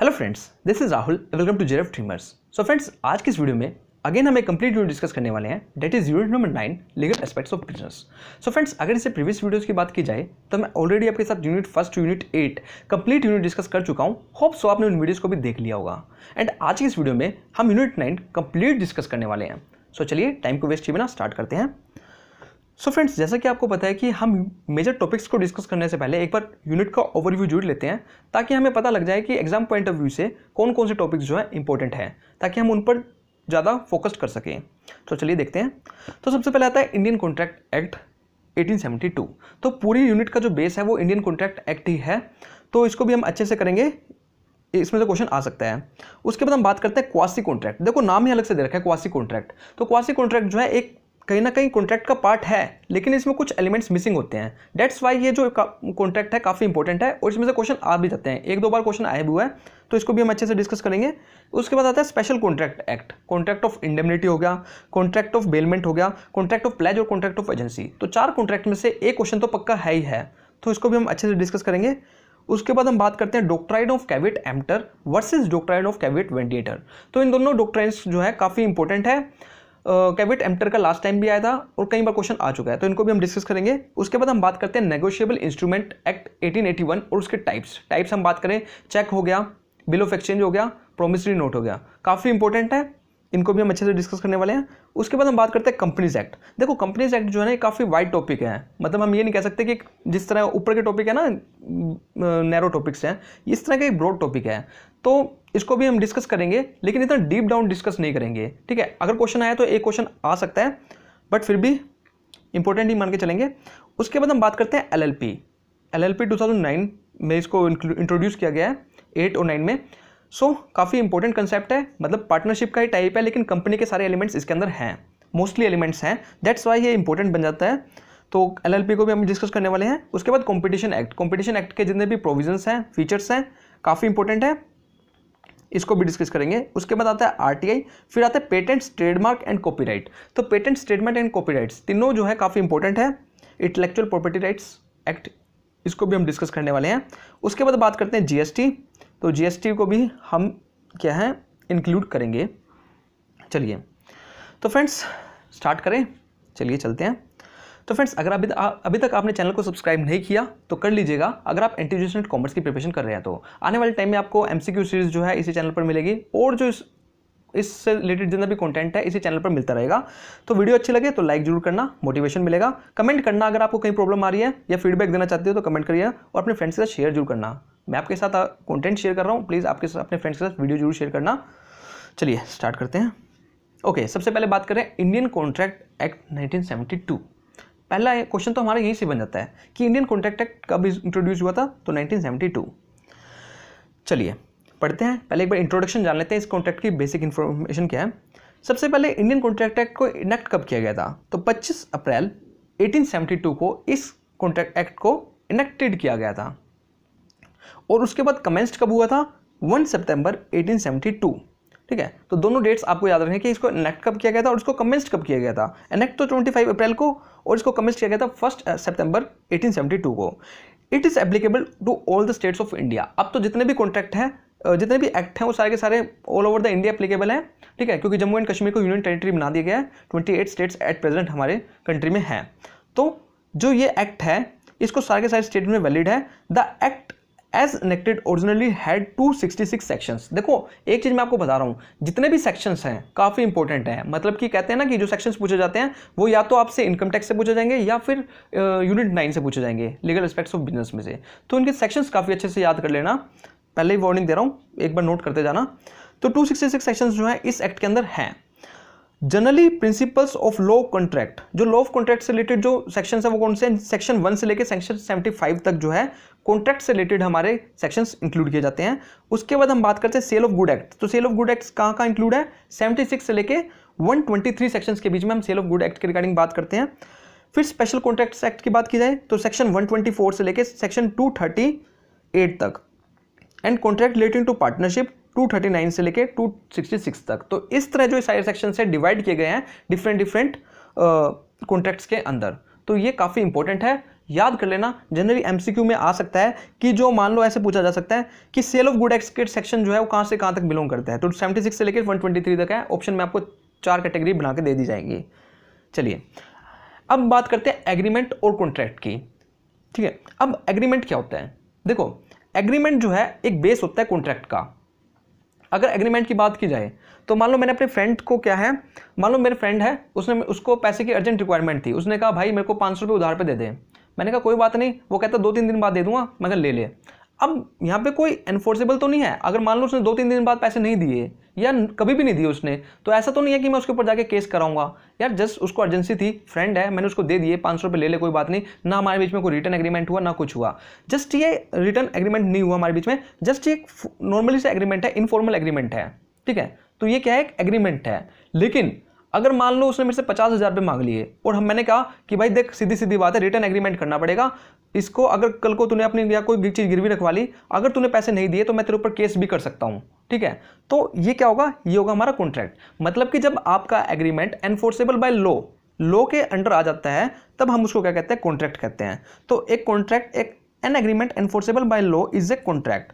Hello friends this is Rahul welcome to जेरफ ट्रीमर्स so friends आज की इस वीडियो में अगेन हम एक कंप्लीट वीडियो डिस्कस करने वाले हैं that is unit number nine legal aspects of business so friends अगर इसे प्रीवियस वीडियोस की बात की जाए तो मैं ऑलरेडी आपके साथ unit first unit eight complete unit discuss कर चुका हूँ होप सो आपने उन वीडियोज़ को भी देख लिया होगा एंड आज की इस वीडियो में हम यूनिट नाइन कंप्लीट डिस्कस करने वाले हैं सो so, चलिए टाइम को वेस्ट किए बिना स्टार्ट करते हैं सो फ्रेंड्स जैसा कि आपको पता है कि हम मेजर टॉपिक्स को डिस्कस करने से पहले एक बार यूनिट का ओवरव्यू जुड़ लेते हैं ताकि हमें पता लग जाए कि एग्जाम पॉइंट ऑफ व्यू से कौन कौन से टॉपिक्स जो हैं इंपॉर्टेंट हैं ताकि हम उन पर ज़्यादा फोकस्ड कर सकें तो चलिए देखते हैं तो सबसे पहले आता है इंडियन कॉन्ट्रैक्ट एक्ट 1872 तो पूरी यूनिट का जो बेस है वो इंडियन कॉन्ट्रैक्ट एक्ट ही है तो इसको भी हम अच्छे से करेंगे इसमें से क्वेश्चन आ सकता है उसके बाद हम बात करते हैं क्वासी कॉन्ट्रैक्ट देखो नाम ही अलग से दे रखा है क्वासी कॉन्ट्रैक्ट तो क्वासी कॉन्ट्रैक्ट जो है एक कहीं ना कहीं कॉन्ट्रैक्ट का पार्ट है लेकिन इसमें कुछ एलिमेंट्स मिसिंग होते हैं डेट्स वाई ये जो कॉन्ट्रैक्ट है काफ़ी इंपॉर्टेंट है और इसमें से क्वेश्चन आ भी जाते हैं एक दो बार क्वेश्चन आए हुआ है तो इसको भी हम अच्छे से डिस्कस करेंगे उसके बाद आता है special contract act contract of indemnity हो गया कॉन्ट्रैक्ट ऑफ बेलमेंट हो गया कॉन्ट्रैक्ट ऑफ प्लेज और कॉन्ट्रैक्ट ऑफ एजेंसी तो चार कॉन्ट्रैक्ट में से एक क्वेश्चन तो पक्का है ही है तो इसको भी हम अच्छे से डिस्कस करेंगे उसके बाद हम बात करते हैं doctrine of caveat emptor versus doctrine of caveat venditor तो इन दोनों डॉक्ट्राइन जो है काफ़ी इंपॉर्टेंट है कैबिट एम्टर का लास्ट टाइम भी आया था और कई बार क्वेश्चन आ चुका है तो इनको भी हम डिस्कस करेंगे उसके बाद हम बात करते हैं नेगोशिएबल इंस्ट्रूमेंट एक्ट 1881 और उसके टाइप्स टाइप्स हम बात करें चेक हो गया बिल ऑफ एक्सचेंज हो गया प्रोमिसरी नोट हो गया काफ़ी इंपॉर्टेंट है इनको भी हम अच्छे से डिस्कस करने वाले हैं उसके बाद हम बात करते हैं कंपनीज एक्ट देखो कंपनीज एक्ट जो है ना काफ़ी वाइड टॉपिक है मतलब हम ये नहीं कह सकते कि जिस तरह ऊपर के टॉपिक है ना नैरो टॉपिक्स हैं इस तरह का एक ब्रॉड टॉपिक है तो इसको भी हम डिस्कस करेंगे लेकिन इतना डीप डाउन डिस्कस नहीं करेंगे ठीक है अगर क्वेश्चन आया तो एक क्वेश्चन आ सकता है बट फिर भी इंपॉर्टेंट ही मान के चलेंगे उसके बाद हम बात करते हैं L L P L L P two thousand nine में इसको इंट्रोड्यूस किया गया है एट और नाइन में सो so, काफ़ी इंपॉर्टेंट कंसेप्ट है मतलब पार्टनरशिप का ही टाइप है लेकिन कंपनी के सारे एलिमेंट्स इसके अंदर हैं मोस्टली एलिमेंट्स हैं दैट्स वाई ये इंपॉर्टेंट बन जाता है तो एल को भी हम डिस्कस करने वाले हैं उसके बाद कॉम्पिटिशन एक्ट कॉम्पिटिशन एक्ट के जितने भी प्रोविजन हैं फीचर्स हैं काफ़ी इंपॉर्टेंट है इसको भी डिस्कस करेंगे उसके बाद आता है आरटीआई फिर आता है पेटेंट्स ट्रेडमार्क एंड कॉपीराइट तो पेटेंट्स ट्रेडमार्क एंड कॉपीराइट्स तीनों जो है काफ़ी इंपॉर्टेंट है इंटलेक्चुअल प्रॉपर्टी राइट्स एक्ट इसको भी हम डिस्कस करने वाले हैं उसके बाद बात करते हैं जीएसटी तो जीएसटी को भी हम क्या है इंक्लूड करेंगे चलिए तो फ्रेंड्स स्टार्ट करें चलिए चलते हैं तो फ्रेंड्स अगर अभी अभी तक आपने चैनल को सब्सक्राइब नहीं किया तो कर लीजिएगा अगर आप एंटीजनेट कॉमर्स की प्रिपरेशन कर रहे हैं तो आने वाले टाइम में आपको एम सीरीज़ जो है इसी चैनल पर मिलेगी और जो इस इससे रिलेटेड जितना भी कंटेंट है इसी चैनल पर मिलता रहेगा तो वीडियो अच्छी लगे तो लाइक जरूर करना मोटिवेशन मिलेगा कमेंट करना अगर आपको कहीं प्रॉब्लम आ रही है या फीडबैक देना चाहते हो तो कमेंट करिए और अपने फ्रेंड्स के साथ शेयर जरूर करना मैं आपके साथ कंटेंट शेयर कर रहा हूँ प्लीज़ आपके साथ अपने फ्रेंड्स के साथ वीडियो जरूर शेयर करना चलिए स्टार्ट करते हैं ओके सबसे पहले बात करें इंडियन कॉन्ट्रैक्ट एक्ट 1972 पहला क्वेश्चन तो हमारा यहीं से बन जाता है कि इंडियन कॉन्ट्रैक्ट एक्ट कब इंट्रोड्यूस हुआ था तो 1972 चलिए पढ़ते हैं पहले एक बार इंट्रोडक्शन जान लेते हैं इस कॉन्ट्रैक्ट की बेसिक इन्फॉर्मेशन क्या है सबसे पहले इंडियन कॉन्ट्रैक्ट एक्ट को इनेक्ट कब किया गया था तो 25 अप्रैल 1872 को इस कॉन्ट्रैक्ट एक्ट को इनेक्टेड किया गया था और उसके बाद कमेंस्ड कब हुआ था वन सेप्टेम्बर एटीन ठीक है तो दोनों डेट्स आपको याद रखें कि इसको इनेक्ट कब किया गया था और इसको कमेंस्ड कब किया गया था इनेक्ट तो 25 अप्रैल को और इसको कमेंस किया गया था फर्स्ट सेवेंटी टू को it is applicable to all the states of India अब तो जितने भी कॉन्ट्रैक्ट हैं uh, जितने भी एक्ट हैं वो सारे के सारे all over the India applicable हैं ठीक है क्योंकि जम्मू एंड कश्मीर को यूनियन टेरिटरी बना दिया गया है ट्वेंटी स्टेट्स एट प्रेजेंट हमारे कंट्री में हैं तो जो ये एक्ट है इसको सारे के सारे स्टेट में वैलिड है the act as enacted originally had 266 sections देखो एक चीज़ मैं आपको बता रहा हूँ जितने भी सेक्शंस हैं काफ़ी इंपॉर्टेंट हैं मतलब कि कहते हैं ना कि जो सेक्शंस पूछे जाते हैं वो या तो आपसे इनकम टैक्स से पूछे जाएंगे या फिर यूनिट नाइन से पूछे जाएंगे लीगल एस्पेक्ट्स ऑफ बिजनेस में से तो उनके सेक्शंस काफ़ी अच्छे से याद कर लेना पहले ही वार्निंग दे रहा हूँ एक बार नोट करते जाना तो सिक्स सेक्शन जो है इस एक्ट के अंदर हैं generally principles of law of contract जो लॉ ऑफ कॉन्ट्रैक्ट से रिलेटेड जो सेक्शन है वो कौन से सेक्शन वन से लेकर सेक्शन सेवेंटी फाइव तक जो है कॉन्ट्रैक्ट से रिलेटेड हमारे सेक्शंस इंक्लूड किए जाते हैं उसके बाद हम बात करते हैं सेल ऑफ गुड एक्ट तो सेल ऑफ गुड एक्ट कहाँ कहाँ इंक्लूड है सेवेंटी सिक्स से लेकर वन ट्वेंटी थ्री सेक्शन के बीच में हम सेल ऑफ गुड एक्ट के रिगार्डिंग बात करते हैं फिर स्पेशल कॉन्ट्रैक्ट एक्ट की बात की जाए तो सेक्शन वन ट्वेंटी फोर से लेकर सेक्शन टू थर्टी एट तक and contract relating to partnership 239 से लेके 266 तक तो इस तरह जो साइड सेक्शन से डिवाइड किए गए हैं डिफरेंट डिफरेंट कॉन्ट्रैक्ट्स के अंदर तो ये काफ़ी इंपॉर्टेंट है याद कर लेना जनरली एमसीक्यू में आ सकता है कि जो मान लो ऐसे पूछा जा सकता है कि sale of good exact section जो है वो कहाँ से कहाँ तक बिलोंग करता है तो 76 से लेकर 123 तक है ऑप्शन में आपको चार कैटेगरी बना के दे दी जाएंगी चलिए अब बात करते हैं एग्रीमेंट और कॉन्ट्रैक्ट की ठीक है अब एग्रीमेंट क्या होता है देखो एग्रीमेंट जो है एक बेस होता है कॉन्ट्रैक्ट का अगर एग्रीमेंट की बात की जाए तो मान लो मैंने अपने फ्रेंड को क्या है मान लो मेरे फ्रेंड है उसने उसको पैसे की अर्जेंट रिक्वायरमेंट थी उसने कहा भाई मेरे को पाँच सौ रुपये उधार पर दे दें मैंने कहा कोई बात नहीं वो कहता दो तीन दिन बाद दे दूंगा मैं ले ले अब यहाँ पे कोई एनफोर्सेबल तो नहीं है अगर मान लो उसने दो तीन दिन बाद पैसे नहीं दिए या कभी भी नहीं दिए उसने तो ऐसा तो नहीं है कि मैं उसके ऊपर जाके केस कराऊंगा यार जस्ट उसको अर्जेंसी थी फ्रेंड है मैंने उसको दे दिए पाँच सौ रुपये ले ले कोई बात नहीं ना हमारे बीच में कोई रिटर्न एग्रीमेंट हुआ ना कुछ हुआ जस्ट ये रिटर्न एग्रीमेंट नहीं हुआ हमारे बीच में जस्ट ये नॉर्मली से एग्रीमेंट है इनफॉर्मल एग्रीमेंट है ठीक है तो ये क्या है एक एग्रीमेंट है लेकिन अगर मान लो उसने मेरे से पचास हज़ार रुपये मांग लिए और हम मैंने कहा कि भाई देख सीधी सीधी बात है रिटर्न एग्रीमेंट करना पड़ेगा इसको अगर कल को तूने अपनी या कोई चीज़ गिरवी रखवा ली अगर तूने पैसे नहीं दिए तो मैं तेरे ऊपर केस भी कर सकता हूँ ठीक है तो ये क्या होगा ये होगा हमारा कॉन्ट्रैक्ट मतलब कि जब आपका agreement enforceable by law law के अंडर आ जाता है तब हम उसको क्या कहते हैं कॉन्ट्रैक्ट कहते हैं तो एक कॉन्ट्रैक्ट एक an agreement enforceable by law is a contract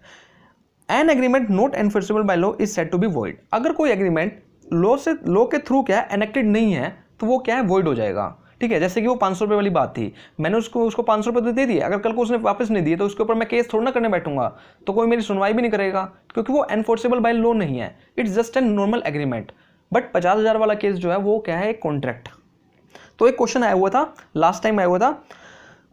an agreement not enforceable by law is set to be void अगर कोई एग्रीमेंट लॉ से लॉ के थ्रू क्या है एनेक्टेड नहीं है तो वो क्या है वॉइड हो जाएगा ठीक है जैसे कि वो पाँच सौ रुपये वाली बात थी मैंने उसको उसको पाँच सौ रुपये तो दे दिए अगर कल को उसने वापस नहीं दिए तो उसके ऊपर मैं केस थोड़ा ना करने बैठूंगा तो कोई मेरी सुनवाई भी नहीं करेगा क्योंकि वो एनफोर्सेबल बाय लॉ नहीं है it's just an normal agreement but पचास हज़ार वाला केस जो है वो क्या है एक कॉन्ट्रैक्ट तो एक क्वेश्चन आया हुआ था लास्ट टाइम आया हुआ था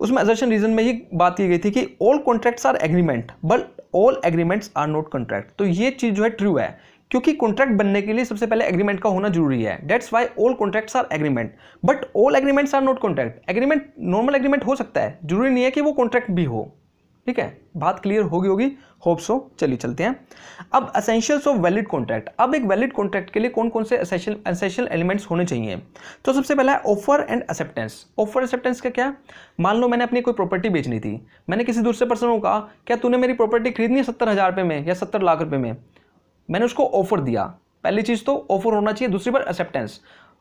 उसमें एजर्शन रीजन में ही बात की गई थी कि all contracts are agreement but all agreements are not contract तो ये चीज़ जो है ट्रू है क्योंकि कॉन्ट्रैक्ट बनने के लिए सबसे पहले एग्रीमेंट का होना जरूरी है that's why all contracts are agreement but all agreements are not contract agreement normal agreement हो सकता है जरूरी नहीं है कि वो कॉन्ट्रैक्ट भी हो ठीक है बात क्लियर होगी होगी होप सो चलिए चलते हैं अब असेंशियल्स ऑफ वैलिड कॉन्ट्रैक्ट अब एक वैलिड कॉन्ट्रैक्ट के लिए कौन कौन से असेंशियल एलिमेंट्स होने चाहिए तो सबसे पहला है offer and acceptance offer acceptance का क्या मान लो मैंने अपनी कोई प्रॉपर्टी बेचनी थी मैंने किसी दूसरे पर्सन को कहा क्या तूने मेरी प्रॉपर्टी खरीदनी है सत्तर हज़ार रुपये में या सत्तर लाख रुपये में मैंने उसको ऑफर दिया पहली चीज़ तो ऑफर होना चाहिए दूसरी बार एक्सेप्टेंस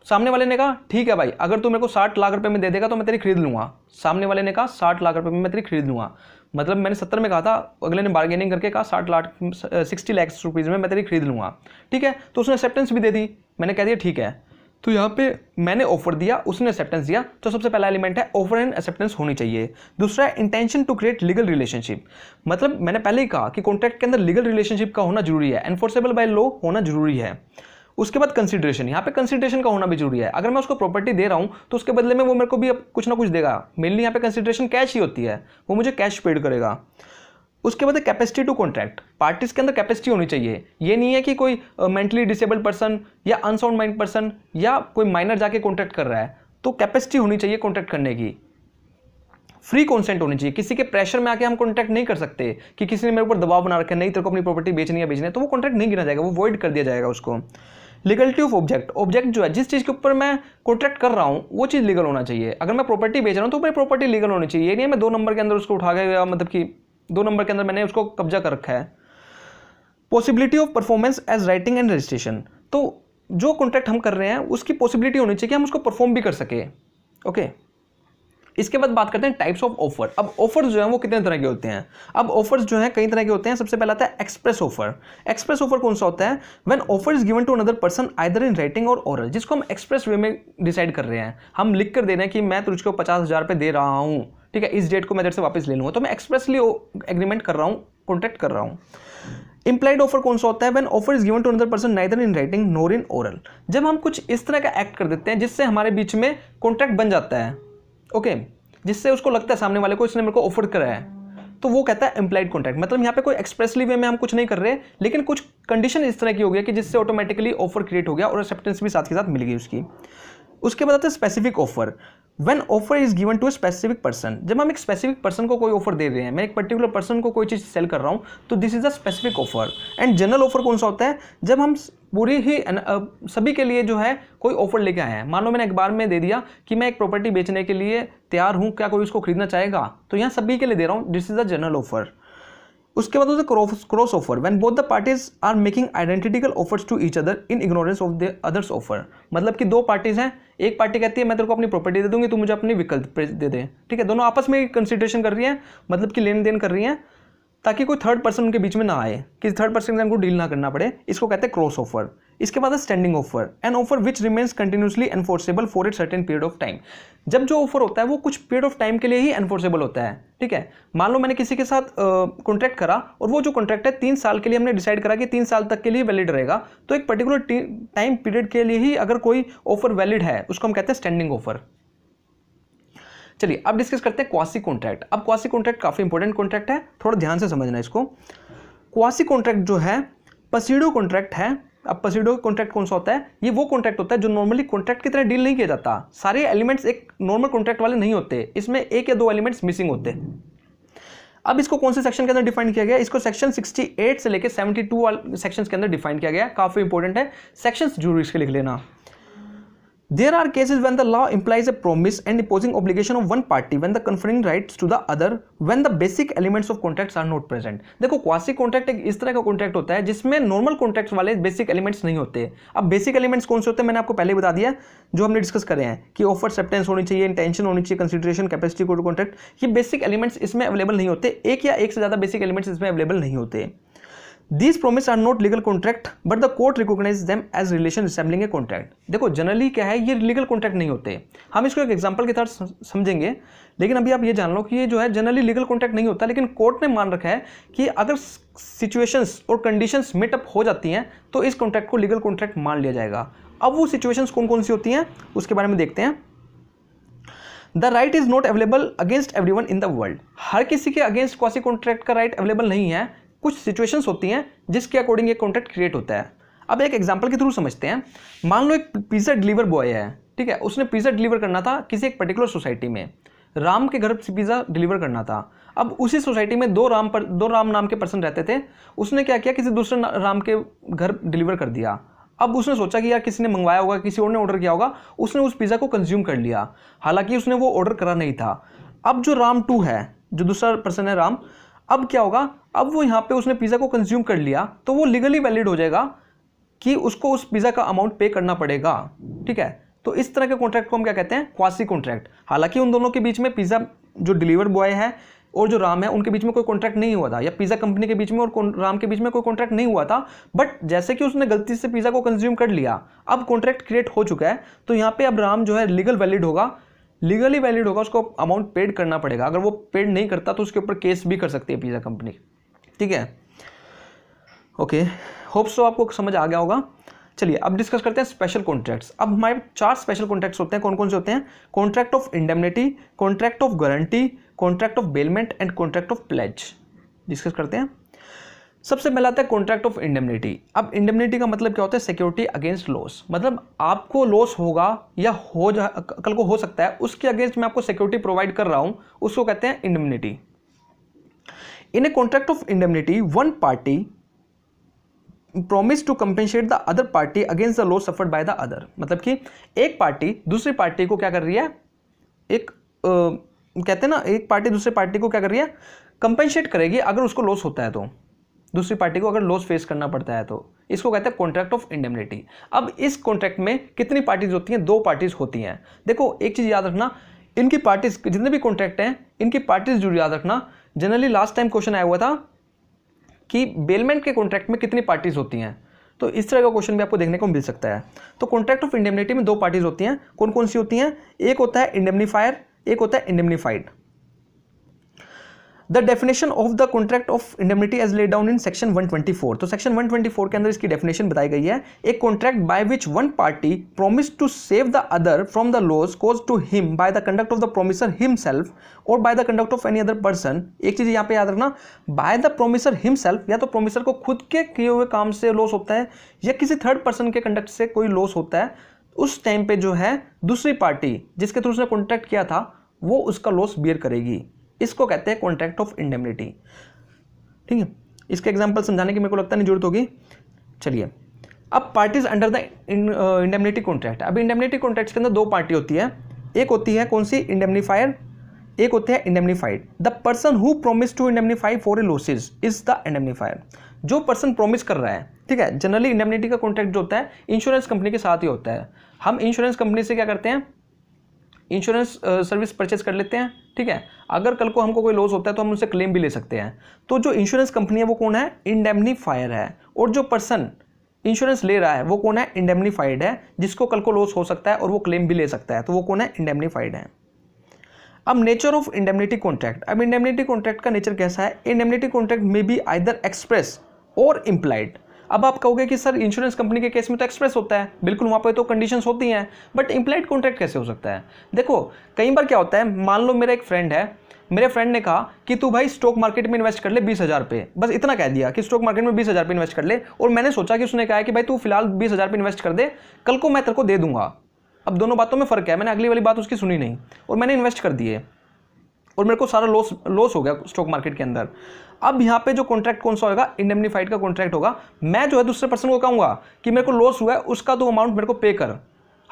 सामने वाले ने कहा ठीक है भाई अगर तू मेरे को साठ लाख रुपये में दे देगा तो मैं तेरी खरीद लूँगा सामने वाले ने कहा साठ लाख रुपये में मैं तेरी खरीद लूँगा मतलब मैंने सत्तर में कहा था अगले ने बार्गेनिंग करके कहा साठ लाख सिक्सटी लैक्स रुपीज़ में मैं तेरी खरीद लूँगा ठीक है तो उसने एक्सेप्टेंस भी दे दी मैंने कह दिया ठीक है तो यहाँ पे मैंने ऑफर दिया उसने एक्सेप्टेंस दिया तो सबसे पहला एलिमेंट है ऑफर एंड एक्सेप्टेंस होनी चाहिए दूसरा intention to create legal relationship मतलब मैंने पहले ही कहा कि कॉन्ट्रैक्ट के अंदर लीगल रिलेशनशिप का होना जरूरी है एनफोर्सेबल बाय लॉ होना जरूरी है उसके बाद कंसिडरेशन यहाँ पे कंसिडरेशन का होना भी जरूरी है अगर मैं उसको प्रॉपर्टी दे रहा हूँ तो उसके बदले में वो मेरे को भी कुछ ना कुछ देगा मेनली यहाँ पे कंसिडरेशन कैश ही होती है वो मुझे कैश पेड करेगा उसके बाद कैपेसिटी टू कॉन्ट्रैक्ट पार्टीज के अंदर कैपेसिटी होनी चाहिए ये नहीं है कि कोई मेंटली डिसेबल्ड पर्सन या अनसाउंड माइंड पर्सन या कोई माइनर जाके कॉन्ट्रैक्ट कर रहा है तो कैपेसिटी होनी चाहिए कॉन्ट्रैक्ट करने की फ्री कॉन्सेंट होनी चाहिए किसी के प्रेशर में आके हम कॉन्ट्रैक्ट नहीं कर सकते कि किसी ने मेरे ऊपर दबाव बना रखा है नहीं तेरे को अपनी प्रॉपर्टी बेचनी है बेचनी है तो वो कॉन्ट्रैक्ट नहीं गिना जाएगा वो वॉइड कर दिया जाएगा उसको लीगलिटी ऑफ ऑब्जेक्ट ऑब्जेक्ट जो है जिस चीज़ के ऊपर मैं कॉन्ट्रैक्ट कर रहा हूँ वो चीज़ लीगल होना चाहिए अगर मैं प्रॉपर्टी बेच रहा हूँ तो मेरी प्रॉपर्टी लीगल होनी चाहिए ये नहीं है मैं दो नंबर के अंदर उसको उठा गया मतलब कि दो नंबर के अंदर मैंने उसको कब्जा कर रखा है possibility of performance as writing and registration तो जो कॉन्ट्रैक्ट हम कर रहे हैं उसकी पॉसिबिलिटी होनी चाहिए कि हम उसको परफॉर्म भी कर सके ओके okay? इसके बाद बात करते हैं टाइप्स ऑफ ऑफर अब ऑफर जो है वो कितने तरह के होते हैं अब ऑफर्स जो हैं कई तरह के होते हैं सबसे पहला आता है एक्सप्रेस ऑफर एक्सप्रेस ऑफर कौन सा होता है when offer is given to another person either in writing और ऑरल जिसको हम एक्सप्रेस वे में डिसाइड कर रहे हैं हम लिख कर दे रहे हैं कि मैं तुझको पचास हज़ार दे रहा हूँ ठीक है इस डेट को मैं इधर से वापस ले लूँगा तो मैं एक्सप्रेसली एग्रीमेंट कर रहा हूँ कॉन्ट्रैक्ट कर रहा हूँ इंप्लाइड ऑफर कौन सा होता है when offer is given to another person neither in writing nor in oral जब हम कुछ इस तरह का एक्ट कर देते हैं जिससे हमारे बीच में कॉन्ट्रैक्ट बन जाता है ओके जिससे उसको लगता है सामने वाले को इसने मेरे को ऑफर करा है तो वो कहता है एम्प्लाइड कॉन्ट्रैक्ट मतलब यहाँ पे कोई एक्सप्रेसली वे में हम कुछ नहीं कर रहे लेकिन कुछ कंडीशन इस तरह की हो गया कि जिससे ऑटोमेटिकली ऑफर क्रिएट हो गया और एक्सेप्टेंस भी साथ के साथ मिल गई उसकी उसके बाद आता है specific offer when offer is given to a specific person जब हम एक स्पेसिफिक पर्सन को कोई ऑफर दे रहे हैं मैं एक पर्टिकुलर पर्सन को कोई चीज़ सेल कर रहा हूँ तो this is a specific offer and general offer कौन सा होता है जब हम पूरी ही सभी के लिए जो है कोई ऑफर लेके आए हैं मान लो मैंने अखबार में दे दिया कि मैं एक प्रॉपर्टी बेचने के लिए तैयार हूँ क्या कोई उसको खरीदना चाहेगा तो यहाँ सभी के लिए दे रहा हूँ this is a general offer उसके बाद होता है cross offer when both the parties are making identical offers to each other in ignorance of the others offer मतलब कि दो पार्टीज हैं एक पार्टी कहती है मैं तेरे को अपनी प्रॉपर्टी दे दूंगी तू मुझे अपनी विकल्प दे दे ठीक है दोनों आपस में कंसिडरेशन कर रही हैं मतलब कि लेन देन कर रही हैं ताकि कोई थर्ड पर्सन उनके बीच में ना आए किसी थर्ड पर्सन को डील ना करना पड़े इसको कहते हैं क्रॉस ऑफर इसके बाद standing offer an offer which remains continuously enforceable for it certain period of time जब जो ऑफर होता है वो कुछ पीरियड ऑफ टाइम के लिए ही एनफोर्सेबल होता है ठीक है मान लो मैंने किसी के साथ कॉन्ट्रैक्ट करा और वो जो कॉन्ट्रैक्ट है तीन साल के लिए हमने डिसाइड करा कि तीन साल तक के लिए वैलिड रहेगा तो एक पर्टिकुलर टाइम पीरियड के लिए ही अगर कोई ऑफर वैलिड है उसको हम कहते हैं स्टैंडिंग ऑफर चलिए अब डिस्कस करते हैं क्वासी कॉन्ट्रैक्ट अब क्वासी कॉन्ट्रैक्ट काफ़ी इंपॉर्टेंट कॉन्ट्रैक्ट है थोड़ा ध्यान से समझना इसको क्वासी कॉन्ट्रैक्ट जो है पसीडो कॉन्ट्रैक्ट है अब पसीडो का कॉन्ट्रैक्ट कौन सा होता है ये वो कॉन्ट्रैक्ट होता है जो नॉर्मली कॉन्ट्रैक्ट की तरह डील नहीं किया जाता सारे एलिमेंट्स एक नॉर्मल कॉन्ट्रैक्ट वाले नहीं होते इसमें एक या दो एलिमेंट्स मिसिंग होते अब इसको कौन से सेक्शन के अंदर डिफाइन किया गया इसको सेक्शन 68 से लेकर 72 सेक्शन के अंदर डिफाइन किया गया काफ़ी इंपॉर्टेंट है सेक्शन जरूर इसके लिख लेना There are cases when the law implies a promise and imposing obligation of one party when the conferring rights to the other when the basic elements of contracts are not present. देखो quasi contract एक इस तरह का contract होता है जिसमें normal contract वाले basic elements नहीं होते अब बेसिक एलिमेंट्स कौन से होते हैं मैंने आपको पहले बता दिया जो हमने डिस्कस करे हैं कि ऑफर सेप्टेंस होनी चाहिए इंटेंशन होनी चाहिए कंसिडरेशन कैपेसिटी कॉन्ट्रैक्ट ये बेसिक एलिमेंट्स इसमें अवेलेबल नहीं होते एक या एक से ज़्यादा बेसिक एलिमेंट्स इसमें अवेलेबल नहीं होते this promise are not legal contract but the court recognise them as relation resembling a contract देखो जनरली क्या है ये लीगल कॉन्ट्रैक्ट नहीं होते हम इसको एक एग्जाम्पल के तहत समझेंगे लेकिन अभी आप ये जान लो कि ये जो है जनरली लीगल कॉन्ट्रैक्ट नहीं होता लेकिन कोर्ट ने मान रखा है कि अगर सिचुएशंस और कंडीशंस मेटअप हो जाती हैं तो इस कॉन्ट्रैक्ट को लीगल कॉन्ट्रैक्ट मान लिया जाएगा अब वो सिचुएशंस कौन कौन सी होती हैं उसके बारे में देखते हैं the right is not available against everyone in the world हर किसी के अगेंस्ट कौसी कॉन्ट्रैक्ट का राइट right अवेलेबल नहीं है कुछ सिचुएशंस होती हैं जिसके अकॉर्डिंग ये कॉन्ट्रैक्ट क्रिएट होता है अब एक एग्जाम्पल के थ्रू समझते हैं मान लो एक पिज़्ज़ा डिलीवर बॉय है ठीक है उसने पिज़्ज़ा डिलीवर करना था किसी एक पर्टिकुलर सोसाइटी में राम के घर से पिज़्ज़ा डिलीवर करना था अब उसी सोसाइटी में दो राम पर दो राम नाम के पर्सन रहते थे उसने क्या किया किसी दूसरे राम के घर डिलीवर कर दिया अब उसने सोचा कि यार किसी ने मंगवाया होगा किसी और ने ऑर्डर किया होगा उसने उस पिज़्ज़ा को कंज्यूम कर लिया हालांकि उसने वो ऑर्डर करा नहीं था अब जो राम टू है जो दूसरा पर्सन है राम अब क्या होगा अब वो यहाँ पे उसने पिज़्ज़ा को कंज्यूम कर लिया तो वो लीगली वैलिड हो जाएगा कि उसको उस पिज़्ज़ा का अमाउंट पे करना पड़ेगा ठीक है तो इस तरह के कॉन्ट्रैक्ट को हम क्या कहते हैं क्वासी कॉन्ट्रैक्ट हालांकि उन दोनों के बीच में पिज़्ज़ा जो डिलीवर बॉय है और जो राम है उनके बीच में कोई कॉन्ट्रैक्ट नहीं हुआ था या पिज़्ज़ा कंपनी के बीच में और राम के बीच में कोई कॉन्ट्रैक्ट नहीं हुआ था बट जैसे कि उसने गलती से पिज़्ज़ा को कंज्यूम कर लिया अब कॉन्ट्रैक्ट क्रिएट हो चुका है तो यहाँ पर अब राम जो है लीगल वैलिड होगा लीगली वैलिड होगा उसको अमाउंट पेड करना पड़ेगा अगर वो पेड नहीं करता तो उसके ऊपर केस भी कर सकती है पिज़्ज़ा कंपनी ठीक है ओके होप्स तो आपको समझ आ गया होगा चलिए अब डिस्कस करते हैं स्पेशल कॉन्ट्रैक्ट्स अब हमारे चार स्पेशल कॉन्ट्रैक्ट्स होते हैं कौन कौन से होते हैं contract of indemnity contract of guarantee contract of bailment and contract of pledge discuss करते हैं सबसे पहला आता है कॉन्ट्रैक्ट ऑफ इंडेमनिटी अब इंडेमनिटी का मतलब क्या होता है सिक्योरिटी अगेंस्ट लॉस मतलब आपको लॉस होगा या हो जा कल को हो सकता है उसके अगेंस्ट मैं आपको सिक्योरिटी प्रोवाइड कर रहा हूं उसको कहते हैं indemnity in a contract of indemnity one party promise to compensate the other party against the loss suffered by the other मतलब कि एक पार्टी दूसरी पार्टी को क्या कर रही है एक आ, कहते हैं ना एक पार्टी दूसरी पार्टी को क्या कर रही है कंपेंसेट करेगी अगर उसको लॉस होता है तो दूसरी पार्टी को अगर लॉस फेस करना पड़ता है तो इसको कहते हैं कॉन्ट्रैक्ट ऑफ इंडेमिनिटी अब इस कॉन्ट्रैक्ट में कितनी पार्टीज होती हैं दो पार्टीज होती हैं देखो एक चीज़ याद रखना इनकी पार्टीज जितने भी कॉन्ट्रैक्ट हैं इनकी पार्टीज जरूर याद रखना जनरली लास्ट टाइम क्वेश्चन आया हुआ था कि बेलमेंट के कॉन्ट्रैक्ट में कितनी पार्टीज होती हैं तो इस तरह का क्वेश्चन भी आपको देखने को मिल सकता है तो कॉन्ट्रैक्ट ऑफ इंडेमिनिटी में दो पार्टीज होती हैं कौन कौन सी होती हैं एक होता है इंडेमनीफायर एक होता है indemnified the definition of the contract of indemnity as laid down in section 124 तो सेक्शन 124 के अंदर इसकी डेफिनेशन बताई गई है a contract by which one party promise to save the other from the loss cause to him by the conduct of the promiser himself और by the conduct of any other person एक चीज यहाँ पे याद रखना by the promiser himself या तो promisor को खुद के किए हुए काम से लॉस होता है या किसी थर्ड पर्सन के कंडक्ट से कोई लॉस होता है उस टाइम पे जो है दूसरी पार्टी जिसके थ्रू उसने कॉन्ट्रैक्ट किया था वो उसका लॉस बियर करेगी इसको कहते हैं कॉन्ट्रैक्ट ऑफ इंडेमनिटी ठीक है इसके एग्जाम्पल समझाने की मेरे को लगता नहीं जरूरत होगी चलिए अब parties under the indemnity contract अब इंडेमिनिटी कॉन्ट्रैक्ट के अंदर दो पार्टी होती है एक होती है कौन सी इंडेमनीफायर एक होते हैं indemnified the person who promise to indemnify for a losses is the indemnifier जो पर्सन प्रोमिस कर रहा है ठीक है जनरली इंडेमनिटी का कॉन्ट्रैक्ट जो होता है इंश्योरेंस कंपनी के साथ ही होता है हम इंश्योरेंस कंपनी से क्या करते हैं इंश्योरेंस सर्विस परचेज कर लेते हैं ठीक है अगर कल को हमको कोई लॉस होता है तो हम उनसे क्लेम भी ले सकते हैं तो जो इंश्योरेंस कंपनी है वो कौन है इंडेमनीफायर है और जो पर्सन इंश्योरेंस ले रहा है वो कौन है इंडेमनीफाइड है जिसको कल को लॉस हो सकता है और वो क्लेम भी ले सकता है तो वो कौन है इंडेमनीफाइड है अब नेचर ऑफ इंडेमनिटी कॉन्ट्रैक्ट अब इंडेमनिटी कॉन्ट्रैक्ट का नेचर कैसा है इंडेमनिटी कॉन्ट्रैक्ट में बी आइदर एक्सप्रेस और इम्प्लाइड अब आप कहोगे कि सर इंश्योरेंस कंपनी के केस में तो एक्सप्रेस होता है बिल्कुल वहाँ पर तो कंडीशंस होती हैं बट इम्प्लाइड कॉन्ट्रैक्ट कैसे हो सकता है देखो कई बार क्या होता है मान लो मेरा एक फ्रेंड है मेरे फ्रेंड ने कहा कि तू भाई स्टॉक मार्केट में इन्वेस्ट कर ले बीस हज़ार पे बस इतना कह दिया कि स्टॉक मार्केट में बीस हज़ार पे इन्वेस्ट कर ले और मैंने सोचा कि उसने कहा कि भाई तू फिलहाल बीस हज़ार पे इन्वेस्ट कर दे कल को मैं तेरे को दे दूंगा अब दोनों बातों में फ़र्क है मैंने अगली वाली बात उसकी सुनी नहीं और मैंने इन्वेस्ट कर दिए और मेरे को सारा लॉस लॉस हो गया स्टॉक मार्केट के अंदर अब यहाँ पे जो कॉन्ट्रैक्ट कौन सा होगा इंडेमनीफाइड का कॉन्ट्रैक्ट होगा मैं जो है दूसरे पर्सन को कहूँगा कि मेरे को लॉस हुआ है उसका तो अमाउंट मेरे को पे कर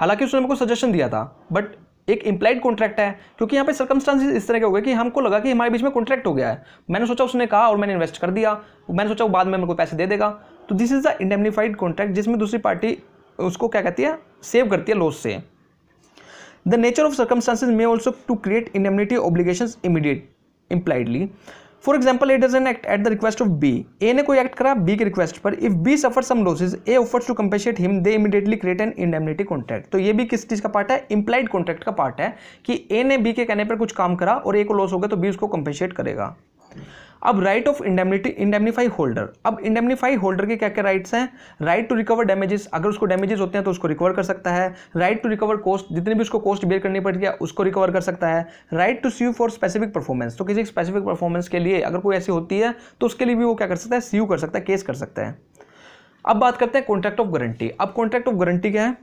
हालांकि उसने मेरे को सजेशन दिया था बट एक इंप्लाइड कॉन्ट्रैक्ट है क्योंकि यहाँ पे सर्कमस्टांसिस इस तरह के हो गए कि हमको लगा कि हमारे बीच में कॉन्ट्रैक्ट हो गया है मैंने सोचा उसने कहा और मैंने इन्वेस्ट कर दिया मैंने सोचा वो बाद में मेरे को पैसे दे देगा तो this is the indemnified contract जिसमें दूसरी पार्टी उसको क्या कहती है सेव करती है लॉस से the nature of circumstances may also to create indemnity obligation immediate impliedly for example it is an act at the request of B A ने कोई एक्ट करा बी के रिक्वेस्ट पर if B suffer some losses A offers to compensate him they immediately create an indemnity contract तो ये भी किस चीज का पार्ट है इंप्लाइड कॉन्ट्रैक्ट का पार्ट है कि ए ने बी के कहने पर कुछ काम करा और ए को लॉस हो गया तो बी उसको कंपेशेट करेगा अब right of indemnity indemnify holder अब इंडेमनीफाई होल्डर के क्या क्या राइट्स हैं राइट टू रिकवर डैमेजेस अगर उसको डैमेजेस होते हैं तो उसको रिकवर कर सकता है राइट टू रिकवर कॉस्ट जितने भी उसको कॉस्ट बेयर करनी पड़ती है उसको रिकवर कर सकता है right to sue for specific performance तो किसी स्पेसिफिक परफॉर्मेंस के लिए अगर कोई ऐसी होती है तो उसके लिए भी वो क्या कर सकता है सीव कर सकता है केस कर सकता है अब बात करते हैं कॉन्ट्रैक्ट ऑफ गारंटी अब कॉन्ट्रैक्ट ऑफ गारंटी क्या है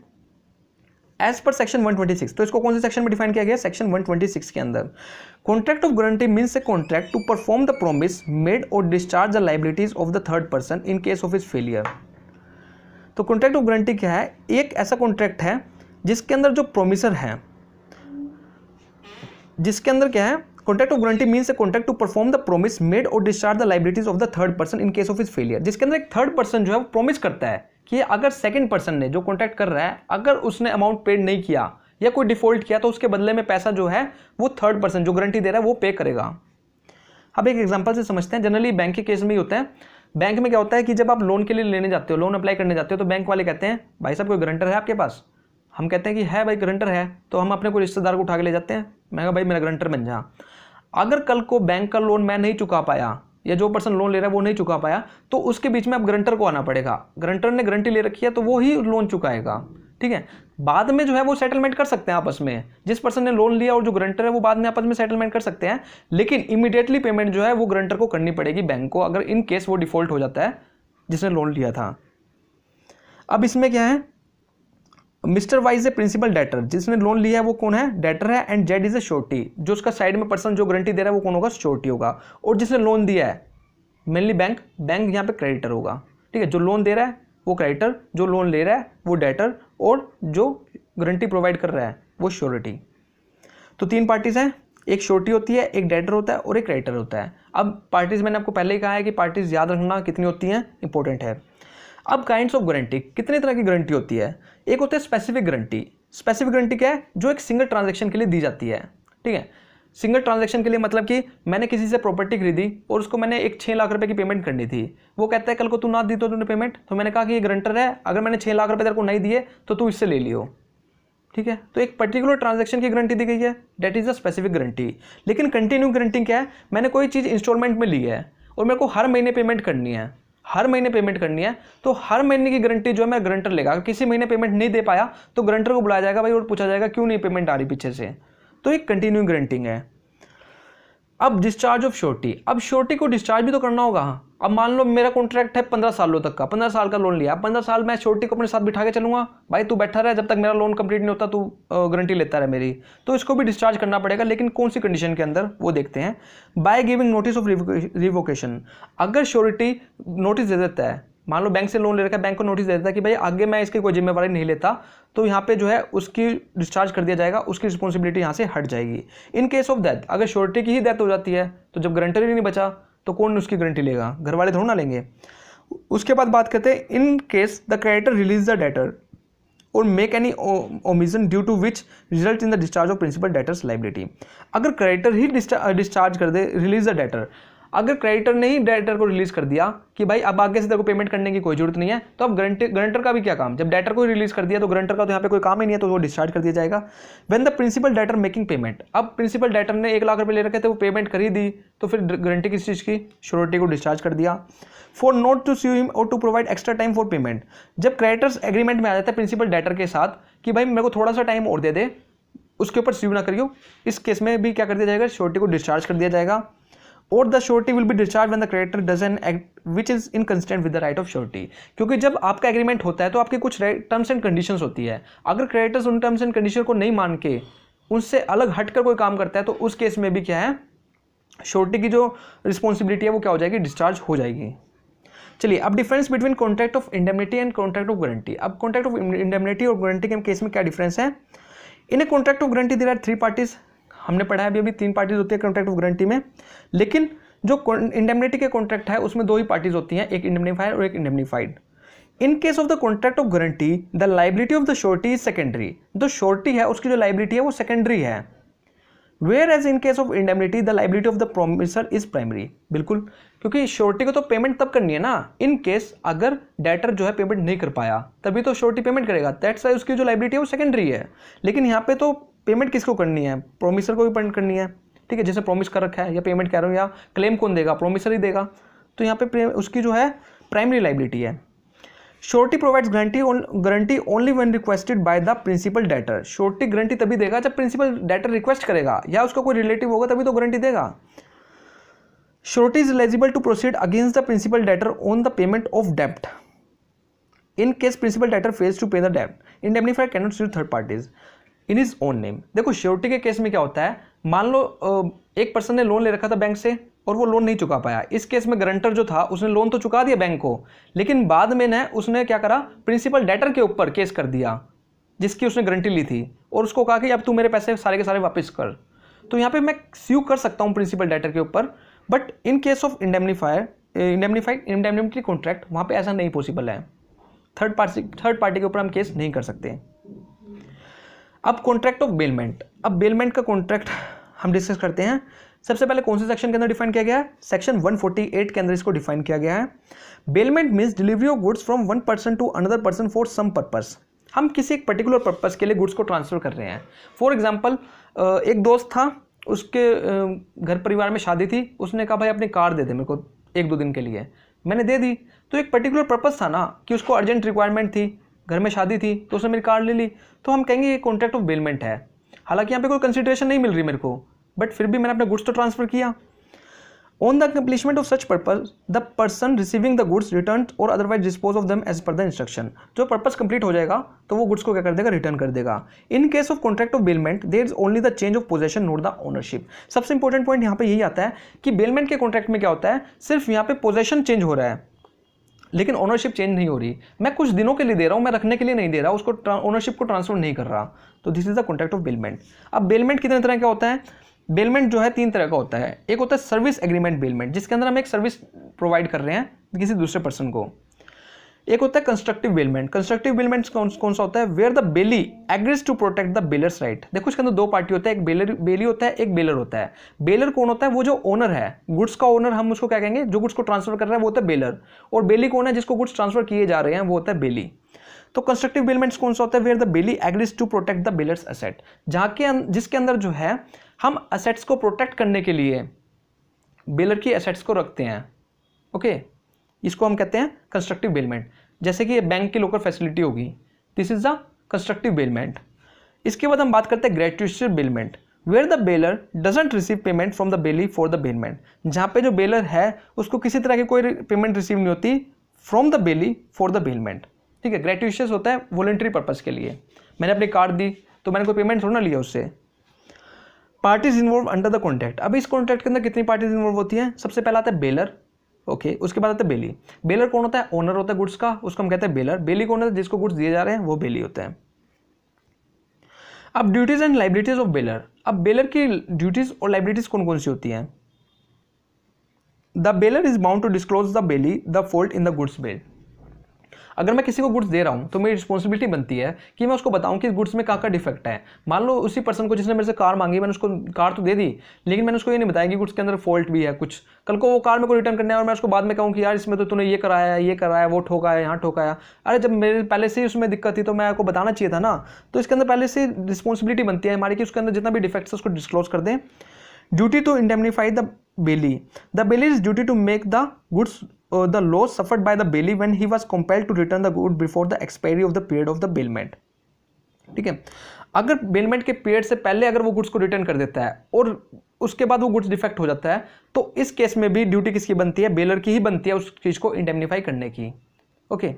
एज पर सेक्शन 126 तो इसको कौन से सेक्शन में डिफाइन किया गया सेक्शन 126 के अंदर contract of guarantee means a contract to perform the promise made और discharge the liabilities of the third person in case of his failure तो कॉन्ट्रैक्ट ऑफ गारंटी क्या है एक ऐसा कॉन्ट्रैक्ट है जिसके अंदर जो प्रोमिसर है जिसके अंदर क्या है contract of guarantee means a contract to perform the promise made और discharge the liabilities of the third person in case of his failure जिसके अंदर एक थर्ड पर्सन जो है वो प्रोमिस करता है कि अगर सेकंड पर्सन ने जो कॉन्टैक्ट कर रहा है अगर उसने अमाउंट पेड नहीं किया या कोई डिफॉल्ट किया तो उसके बदले में पैसा जो है वो थर्ड पर्सन जो गारंटी दे रहा है वो पे करेगा अब एक एग्जाम्पल से समझते हैं जनरली बैंक के केस में ही होता है बैंक में क्या होता है कि जब आप लोन के लिए लेने जाते हो लोन अप्लाई करने जाते हो तो बैंक वाले कहते हैं भाई साहब कोई गारंटर है आपके पास हम कहते हैं कि है भाई गारंटर है तो हम अपने कोई रिश्तेदार को उठा के ले जाते हैं मैं कहा भाई मेरा गारंटर बन जा अगर कल को बैंक का लोन मैं नहीं चुका पाया या जो पर्सन लोन ले रहा है वो नहीं चुका पाया तो उसके बीच में अब ग्रंटर को आना पड़ेगा ग्रंटर ने गारंटी ले रखी है तो वो ही लोन चुकाएगा ठीक है बाद में जो है वो सेटलमेंट कर सकते हैं आपस में जिस पर्सन ने लोन लिया और जो ग्रंटर है वो बाद में आपस में सेटलमेंट कर सकते हैं लेकिन इमीडिएटली पेमेंट जो है वो ग्रंटर को करनी पड़ेगी बैंक को अगर इन केस वो डिफॉल्ट हो जाता है जिसने लोन लिया था अब इसमें क्या है mister Y is a principal debtor जिसने लोन लिया है वो कौन है डेटर है and Z is a surety जो उसका साइड में पर्सन जो गारंटी दे रहा है वो कौन होगा श्योरिटी होगा और जिसने लोन दिया है मेनली बैंक बैंक यहाँ पे क्रेडिटर होगा ठीक है जो लोन दे रहा है वो क्रेडिटर जो लोन ले रहा है वो डेटर और जो गारंटी प्रोवाइड कर रहा है वो श्योरिटी तो तीन पार्टीज़ हैं एक श्योरिटी होती है एक डेटर होता है और एक क्रेडिटर होता है अब पार्टीज़ मैंने आपको पहले ही कहा है कि पार्टीज़ याद रखना कितनी होती हैं इंपॉर्टेंट है अब काइंड्स ऑफ गारंटी कितने तरह की गारंटी होती है एक होता है स्पेसिफिक गारंटी स्पेसिफिक गारंटी क्या है जो एक सिंगल ट्रांजेक्शन के लिए दी जाती है ठीक है सिंगल ट्रांजेक्शन के लिए मतलब कि मैंने किसी से प्रॉपर्टी खरीदी और उसको मैंने एक छः लाख रुपए की पेमेंट करनी थी वो कहता है कल को तू ना दी तो तूने पेमेंट तो मैंने कहा कि ये ग्रंटर है अगर मैंने छः लाख रुपए तेरे को नहीं दिए तो तू इससे ले लियो ठीक है तो एक पर्टिकुलर ट्रांजेक्शन की गारंटी दी गई है that is the specific guarantee लेकिन कंटिन्यू गारंटी क्या है मैंने कोई चीज़ इंस्टॉलमेंट में ली है और मेरे को हर महीने पेमेंट करनी है हर महीने पेमेंट करनी है तो हर महीने की गारंटी जो है मेरा ग्रंटर लेगा अगर किसी महीने पेमेंट नहीं दे पाया तो ग्रंटर को बुलाया जाएगा भाई और पूछा जाएगा क्यों नहीं पेमेंट आ रही पीछे से तो एक कंटिन्यू ग्रंटिंग है अब डिस्चार्ज ऑफ श्योरिटी अब श्योरिटी को डिस्चार्ज भी तो करना होगा हाँ अब मान लो मेरा कॉन्ट्रैक्ट है पंद्रह सालों तक का पंद्रह साल का लोन लिया पंद्रह साल मैं श्योरिटी को अपने साथ बिठा के चलूंगा भाई तू बैठा रहे जब तक मेरा लोन कंप्लीट नहीं होता तू गारंटी लेता रहे मेरी तो इसको भी डिस्चार्ज करना पड़ेगा लेकिन कौन सी कंडीशन के अंदर वो देखते हैं by giving notice of revocation अगर श्योरिटी नोटिस दे देता है मान लो बैंक से लोन ले रखा है बैंक को नोटिस दे देता है कि भाई आगे मैं इसकी कोई जिम्मेवारी नहीं लेता तो यहाँ पे जो है उसकी डिस्चार्ज कर दिया जाएगा उसकी रिस्पॉन्सिबिलिटी यहाँ से हट जाएगी इन केस ऑफ डेथ अगर श्योरिटी की ही डेथ हो जाती है तो जब गारंटर ही नहीं बचा तो कौन उसकी गारंटी लेगा घर वाले थोड़ा ना लेंगे उसके बाद बात करते हैं in case the creditor release the debtor और make any omission due to which result in the discharge of principal debtor's liability अगर क्रेडिटर ही डिस्चार्ज कर दे रिलीज द डेटर अगर क्रेडिटर ने ही डायरेक्टर को रिलीज़ कर दिया कि भाई अब आगे से तेरे को पेमेंट करने की कोई जरूरत नहीं है तो अब ग्रंटर ग्रंटर का भी क्या काम जब डायरेक्टर को रिलीज़ कर दिया तो ग्रंटर का तो यहाँ पे कोई काम ही नहीं है तो वो डिस्चार्ज कर दिया जाएगा when the principal director making payment अब प्रिंसिपल डायरेक्टर ने एक लाख रुपये ले रखे थे वो पेमेंट कर ही दी तो फिर ग्रंटी किस चीज़ की श्योरिटी को डिस्चार्ज कर दिया for not to sue him और to provide extra time for payment जब क्रेडिटर्स एग्रीमेंट में आ जाता है प्रिंसिपल डायरेक्टर के साथ कि भाई मेरे को थोड़ा सा टाइम और दे दे उसके ऊपर स्यू ना करियो इस केस में भी क्या कर दिया जाएगा श्योरिटी को डिस्चार्ज कर दिया जाएगा और the surety will be discharge when the creditor does an act which is inconsistent with the right of surety क्योंकि जब आपका एग्रीमेंट होता है तो आपके कुछ टर्म्स एंड कंडीशंस होती है अगर क्रेडिटर्स उन टर्म्स एंड कंडीशन को नहीं मान के उनसे अलग हटकर कोई काम करता है तो उस केस में भी क्या है श्योरिटी की जो रिस्पॉन्सिबिलिटी है वो क्या हो जाएगी डिस्चार्ज हो जाएगी चलिए अब difference between contract of indemnity and contract of guarantee अब कॉन्ट्रैक्ट ऑफ इंडेमनिटी और गारंटी के केस में क्या डिफरेंस है in a contract of guarantee there are three parties हमने पढ़ा है अभी अभी तीन पार्टीज होती है कॉन्ट्रैक्ट ऑफ गारंटी में लेकिन जो इंडेमनिटी के कॉन्ट्रैक्ट है उसमें दो ही पार्टीज होती हैं एक इंडेमनीफाइड और एक indemnified in case of the contract of guarantee the liability of the surety is secondary जो श्योरिटी है उसकी जो लाइबिलिटी है वो सेकेंडरी है whereas in case of indemnity the liability of the promiser is primary बिल्कुल क्योंकि surety को तो पेमेंट तब करनी है ना इन केस अगर डेटर जो है पेमेंट नहीं कर पाया तभी तो श्योरिटी पेमेंट करेगा दैट्स वाई उसकी जो लाइबिलिटी है वो सेकेंडरी है लेकिन यहाँ पे तो पेमेंट किसको करनी है प्रोमिसर को भी पेमेंट करनी है ठीक है जैसे प्रोमिस कर रखा है या पेमेंट कह रहा हूँ या क्लेम कौन देगा प्रोमिसर ही देगा तो यहाँ पे उसकी जो है प्राइमरी लाइबिलिटी है surety provides guarantee guarantee only when requested by the principal debtor surety guarantee तभी देगा जब प्रिंसिपल डेटर रिक्वेस्ट करेगा या उसका कोई रिलेटिव होगा तभी तो गारंटी देगा surety is eligible to proceed against the principal debtor on the payment of dept in case principal debtor fails to pay the dept indemnifier cannot seed third parties in his own name देखो surety के case में क्या होता है मान लो एक person ने loan ले रखा था बैंक से और वो लोन नहीं चुका पाया इस केस में गारंटर जो था उसने लोन तो चुका दिया बैंक को लेकिन बाद में न उसने क्या करा प्रिंसिपल डेटर के ऊपर केस कर दिया जिसकी उसने गारंटी ली थी और उसको कहा कि अब तू मेरे पैसे सारे के सारे वापस कर तो यहाँ पे मैं स्यू कर सकता हूँ प्रिंसिपल डेटर के ऊपर but in case of indemnifier indemnified indemnity contract वहाँ पे ऐसा नहीं पॉसिबल है थर्ड पार्टी थर्ड पार्टी के ऊपर हम केस नहीं कर सकते अब कॉन्ट्रैक्ट ऑफ बेलमेंट अब बेलमेंट का कॉन्ट्रैक्ट हम डिस्कस करते हैं सबसे पहले कौन से सेक्शन के अंदर डिफाइन किया गया है सेक्शन 148 के अंदर इसको डिफाइन किया गया है bailment means delivery of goods from one person to another person for some purpose हम किसी एक पर्टिकुलर पर्पज़ के लिए गुड्स को ट्रांसफ़र कर रहे हैं फॉर एग्जाम्पल एक दोस्त था उसके घर परिवार में शादी थी उसने कहा भाई अपनी कार दे दे मेरे को एक दो दिन के लिए मैंने दे दी तो एक पर्टिकुलर पर्पज़ था ना कि उसको अर्जेंट रिक्वायरमेंट थी घर में शादी थी तो उसने मेरी कार ले ली तो हम कहेंगे ये कॉन्ट्रैक्ट ऑफ बेलमेंट है हालांकि यहाँ पे कोई कंसिडरेशन नहीं मिल रही मेरे को बट फिर भी मैंने अपने गुड्स तो ट्रांसफ़र किया on the completion of such purpose the person receiving the goods return और otherwise dispose of them as per the instruction जो पर्पज कंप्लीट हो जाएगा तो वो गुड्स को क्या कर देगा रिटर्न कर देगा in case of contract of bailment there is only the change of possession not the ownership सबसे इंपॉर्टेंट पॉइंट यहाँ पे यही आता है कि बेलमेंट के कॉन्ट्रैक्ट में क्या होता है सिर्फ यहाँ पे पोजेशन चेंज हो रहा है लेकिन ओनरशिप चेंज नहीं हो रही मैं कुछ दिनों के लिए दे रहा हूँ मैं रखने के लिए नहीं दे रहा उसको ओनरशिप को ट्रांसफर नहीं कर रहा तो this is the contract of bailment अब बेलमेंट कितने तरह का होता है बेलमेंट जो है तीन तरह का होता है एक होता है सर्विस एग्रीमेंट बेलमेंट जिसके अंदर हम एक सर्विस प्रोवाइड कर रहे हैं किसी दूसरे पर्सन को एक होता है कंस्ट्रक्टिव बेलमेंट कंस्ट्रक्टिव बेलमेंट कौन कौन सा होता है where the bailee agrees to protect the bailor's right देखो इसके अंदर दो पार्टी होता है एक बेलर बेली होता है एक बेलर होता है बेलर कौन होता है वो जो ओनर है गुड्स का ओनर हम उसको क्या कहेंगे जो गुड्स को ट्रांसफर कर रहा है वो होता है बेलर और बेली कौन है जिसको गुड्स ट्रांसफर किए जा रहे हैं वो होता है बेली तो कंस्ट्रक्टिव बेलमेंट्स कौन सा होता है where the bailee agrees to protect the bailor's asset जहाँ के अं, जिसके अंदर जो है हम असेट्स को प्रोटेक्ट करने के लिए बेलर की असेट्स को रखते हैं ओके okay? इसको हम कहते हैं कंस्ट्रक्टिव बेलमेंट जैसे कि बैंक की लोकर फैसिलिटी होगी this is the constructive bailment इसके बाद हम बात करते हैं gratuitous bailment where the bailor doesn't receive payment from the bailee for the bailment जहाँ पे जो बेलर है उसको किसी तरह की कोई पेमेंट रिसीव नहीं होती from the bailee for the bailment ठीक है ग्रेटिशियस होता है वॉलेंट्री पर्पज़ के लिए मैंने अपनी कार्ड दी तो मैंने कोई पेमेंट थोड़ा ना लिया उससे parties involve under the contract अब इस कॉन्ट्रैक्ट के अंदर कितनी पार्टीज इन्वॉल्व होती हैं सबसे पहला आता है बेलर ओके okay, उसके बाद आता है बेली बेलर कौन होता है ओनर होता है गुड्स का उसको हम कहते हैं बेलर बेली कौन होता है जिसको गुड्स दिए जा रहे हैं वो बेली होते हैं अब duties and liabilities of bailor अब बेलर की ड्यूटीज और लाइब्रिटीज कौन कौन सी होती हैं the bailor is bound to disclose the bailee the fault in the goods bail अगर मैं किसी को गुड्स दे रहा हूँ तो मेरी रिस्पॉन्सिबिलिटी बनती है कि मैं उसको बताऊँ कि गुड्स में कहाँ का डिफेक्ट है मान लो उसी पर्सन को जिसने मेरे से कार मांगी मैंने उसको कार तो दे दी लेकिन मैंने उसको ये नहीं बताया कि गुड्स के अंदर फॉल्ट भी है कुछ कल को वो कार मेरे को रिटर्न करने है और मैं उसको बाद में कहूँ कि यार इसमें तो तूने ये कराया ये कराया वो ठोकाया यहाँ ठोकाया अरे जब मेरे पहले से ही उसमें दिक्कत थी तो मैं आपको बताना चाहिए था ना तो इसके अंदर पहले से रिस्पॉन्सिबिलिटी बनती है हमारी कि उसके अंदर जितना भी डिफेक्ट है उसको डिस्क्लोज कर दें duty to indemnify the bailee the bailee is duty to make the goods the loss suffered by the bailee when he was compelled to return the good before the expiry of the period of the bailment ठीक है अगर bailment के period से पहले अगर वो goods को return कर देता है और उसके बाद वो गुड्स डिफेक्ट हो जाता है तो इस केस में भी ड्यूटी किसकी बनती है बेलर की ही बनती है उस चीज को इंडेमनीफाई करने की okay okay.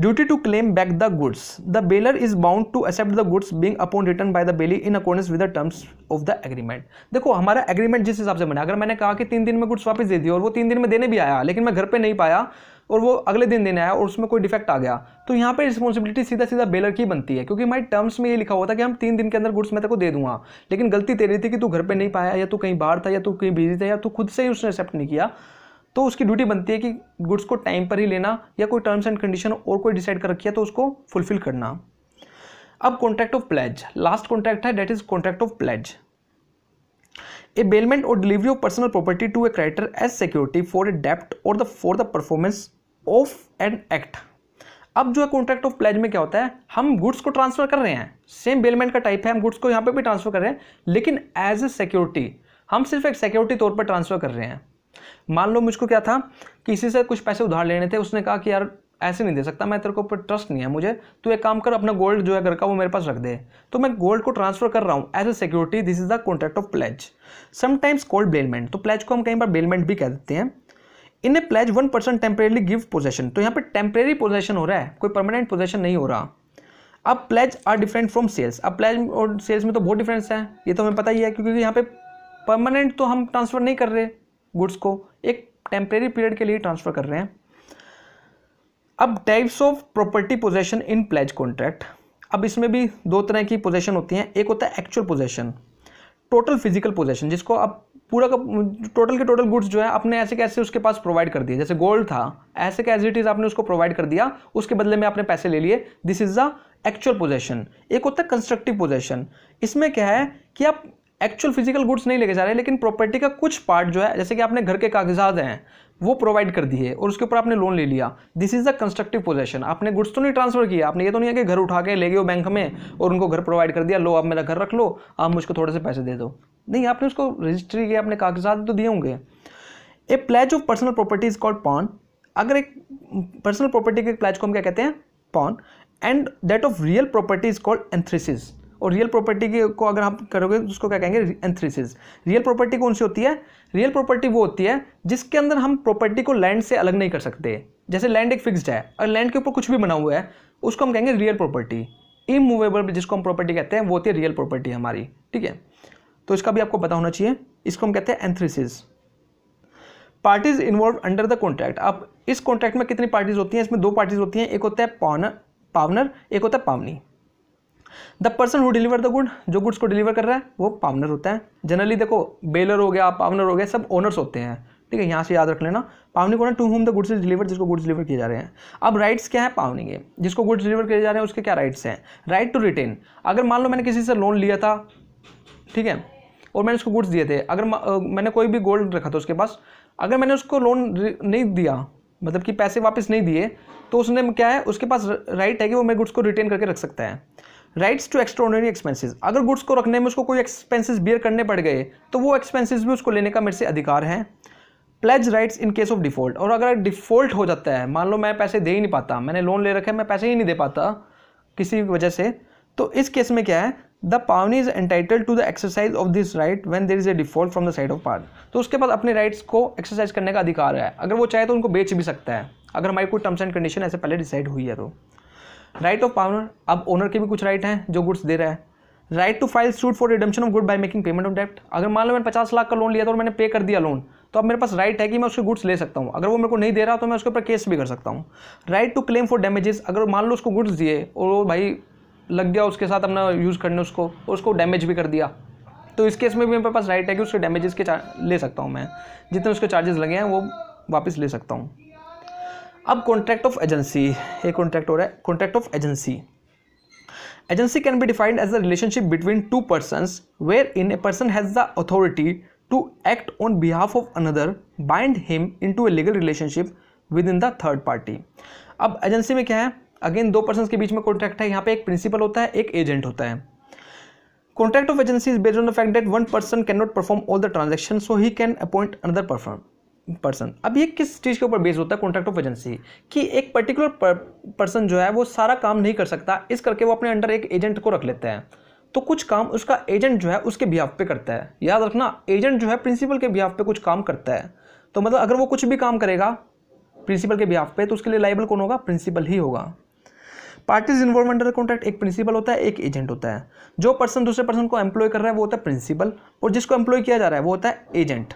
Duty to claim back the goods the bailor is bound to accept the goods being upon return by the bailee in accordance with the terms of the agreement देखो हमारा agreement जिस हिसाब से बना अगर मैंने कहा कि तीन दिन में गुड्स वापस दे दिए और वो तीन दिन में देने भी आया लेकिन मैं घर पर नहीं पाया और वो अगले दिन देने आया और उसमें कोई डिफेक्ट आ गया तो यहाँ पे रिस्पॉन्सिबिलिटी सीधा सीधा बेलर की बनती है क्योंकि हमारे टर्म्स में ये लिखा हुआ था कि हम तीन दिन के अंदर गुड्स मैं को दे दूंगा लेकिन गलती तेरी थी कि तू घर पर नहीं पाया या तू कहीं बाहर था या तू कहीं बिजी था या तू खुद से ही उसने एक्सेप्ट नहीं किया तो उसकी ड्यूटी बनती है कि गुड्स को टाइम पर ही लेना या कोई टर्म्स एंड कंडीशन और कोई डिसाइड कर रखी है तो उसको फुलफिल करना अब contract of pledge last contract है that is contract of pledge a bailment और delivery of personal property to a creditor as security for a डेप्ट और the for the performance of an act अब जो है contract of pledge में क्या होता है हम गुड्स को ट्रांसफर कर रहे हैं सेम बेलमेंट का टाइप है हम गुड्स को यहाँ पे भी ट्रांसफर कर रहे हैं लेकिन एज ए सिक्योरिटी हम सिर्फ एक सिक्योरिटी तौर पर ट्रांसफर कर रहे हैं मान लो मुझको क्या था किसी से कुछ पैसे उधार लेने थे उसने कहा कि यार ऐसे नहीं दे सकता मैं तेरे को ऊपर ट्रस्ट नहीं है मुझे तो एक काम कर अपना गोल्ड जो है घर का वो मेरे पास रख दे तो मैं गोल्ड को ट्रांसफर कर रहा हूँ as a security this is the contract of pledge sometimes called bailment तो प्लेज को हम कई बार बेलमेंट भी कह देते हैं in a pledge one percent temporarily give possession तो यहाँ पर टेम्परेरी पोजेशन हो रहा है कोई परमानेंट पोजेशन नहीं हो रहा अब pledge are different from sales अब प्लेज और सेल्स में तो बहुत डिफरेंस है ये तो हमें पता ही है क्योंकि यहाँ पे परमानेंट तो हम ट्रांसफर नहीं कर रहे गुड्स को एक टेम्प्रेरी पीरियड के लिए ट्रांसफ़र कर रहे हैं अब types of property possession in pledge contract अब इसमें भी दो तरह की पोजेशन होती हैं एक होता है actual possession total physical possession जिसको आप पूरा का टोटल के टोटल गुड्स जो है आपने ऐसे कैसे उसके पास प्रोवाइड कर दिए जैसे गोल्ड था ऐसे कैसे इट इज़ आपने उसको प्रोवाइड कर दिया उसके बदले में आपने पैसे ले लिए this is the actual possession एक होता है कंस्ट्रक्टिव पोजेशन इसमें क्या है कि आप एक्चुअल फिजिकल गुड्स नहीं लेके जा रहे लेकिन प्रॉपर्टी का कुछ पार्ट जो है जैसे कि आपने घर के कागजात हैं वो प्रोवाइड कर दिए और उसके ऊपर आपने लोन ले लिया this is the constructive possession आपने गुड्स तो नहीं ट्रांसफर किया आपने ये तो नहीं है कि घर उठा के ले गए बैंक में और उनको घर प्रोवाइड कर दिया लो आप मेरा घर रख लो आप मुझको थोड़े से पैसे दे दो नहीं आपने उसको रजिस्ट्री किया आपने कागजात तो दिए होंगे a pledge of personal property is called pawn अगर एक पर्सनल प्रॉपर्टी के प्लेज को हम क्या कहते हैं pawn and that of real property is called antichresis और रियल प्रॉपर्टी को अगर आप करोगे तो उसको क्या कहेंगे एंथ्रीसिस रियल प्रॉपर्टी कौन सी होती है रियल प्रॉपर्टी वो होती है जिसके अंदर हम प्रॉपर्टी को लैंड से अलग नहीं कर सकते जैसे लैंड एक फिक्स्ड है और लैंड के ऊपर कुछ भी बना हुआ है उसको हम कहेंगे रियल प्रॉपर्टी इमूवेबल जिसको हम प्रॉपर्टी कहते हैं वो होती है रियल प्रॉपर्टी हमारी ठीक है तो इसका भी आपको पता होना चाहिए इसको हम कहते हैं antichresis parties involve under the contract अब इस कॉन्ट्रैक्ट में कितनी पार्टीज होती हैं इसमें दो पार्टीज होती हैं एक होता है पावनर एक होता है pawnee the person who deliver the good जो गुड्स को डिलीवर कर रहा है वो पावनर होता है जनरली देखो बेलर हो गया पावनर हो गया सब ओनर्स होते हैं ठीक है यहाँ से याद रख लेना पावनी कौन है to whom the goods is deliver जिसको गुड्स डिलीवर किए जा रहे हैं अब राइट्स क्या है पावनी के जिसको गुड्स डिलीवर किए जा रहे हैं उसके क्या राइट्स हैं राइट टू रिटेन अगर मान लो मैंने किसी से लोन लिया था ठीक है और मैंने उसको गुड्स दिए थे अगर मैंने कोई भी गोल्ड रखा था उसके पास अगर मैंने उसको लोन नहीं दिया मतलब कि पैसे वापस नहीं दिए तो उसने क्या है उसके पास राइट है कि वो मेरे गुड्स को रिटेन करके रख सकता है राइट्स टू एक्स्ट्रॉनरी एक्सपेंसेस अगर गुड्स को रखने में उसको कोई एक्सपेंसेस बियर करने पड़ गए तो वो एक्सपेंसेस भी उसको लेने का मेरे से अधिकार है pledge rights in case of default और अगर डिफॉल्ट हो जाता है मान लो मैं पैसे दे ही नहीं पाता मैंने लोन ले रखे मैं पैसे ही नहीं दे पाता किसी वजह से तो इस केस में क्या है the pawnee is entitled to the exercise of this right when there is a default from the side of part तो उसके बाद अपने राइट्स को एक्सरसाइज करने का अधिकार है अगर वो चाहे तो उनको बेच भी सकता है अगर हमारी कोई टर्म्स एंड कंडीशन ऐसे पहले डिसाइड हुई है तो राइट ऑफ पावर अब ओनर के भी कुछ राइट हैं जो गुड्स दे रहा है right to file suit for redemption of good by making payment of debt अगर मान लो मैंने पचास लाख का लोन लिया था और मैंने पे कर दिया लोन तो अब मेरे पास राइट है कि मैं उसके गुड्स ले सकता हूँ अगर वो मेरे को नहीं दे रहा तो मैं उसके ऊपर केस भी कर सकता हूँ right to claim for damages अगर मान लो उसको गुड्स दिए और वो भाई लग गया उसके साथ अपना यूज़ करने उसको और उसको डैमेज भी कर दिया तो इस केस में भी मेरे पास राइट है कि उसके डैमेजेस के ले सकता हूँ मैं जितने उसके चार्जेस लगे हैं वो वापस ले सकता हूँ अब कॉन्ट्रैक्ट ऑफ एजेंसी ये कॉन्ट्रैक्ट हो रहा है contract of agency agency can be defined as a relationship between two person wherein a person has the authority to act on behalf of another bind him into a legal relationship with in the third party अब agency में क्या है again दो person के बीच में contract है यहाँ पे एक प्रिंसिपल होता है एक एजेंट होता है contract of agency is based on the fact that one person can not perform all the transaction so he can appoint another perform person अब ये किस चीज़ के ऊपर बेस होता है कॉन्ट्रैक्ट ऑफ एजेंसी कि एक पर्टिकुलर पर्सन जो है वो सारा काम नहीं कर सकता इस करके वो अपने अंडर एक एजेंट को रख लेते हैं तो कुछ काम उसका एजेंट जो है उसके बिहाफ पे करता है याद रखना एजेंट जो है प्रिंसिपल के बिहाफ पे कुछ काम करता है तो मतलब अगर वो कुछ भी काम करेगा प्रिंसिपल के बिहाफ पे तो उसके लिए लाइबल कौन होगा प्रिंसिपल ही होगा पार्टीज इन्वॉल्व अंडर कॉन्ट्रैक्ट एक प्रिंसिपल होता है एक एजेंट होता है जो पर्सन दूसरे पर्सन को एम्प्लॉय कर रहा है वो होता है प्रिंसिपल और जिसको एम्प्लॉय किया जा रहा है वो होता है एजेंट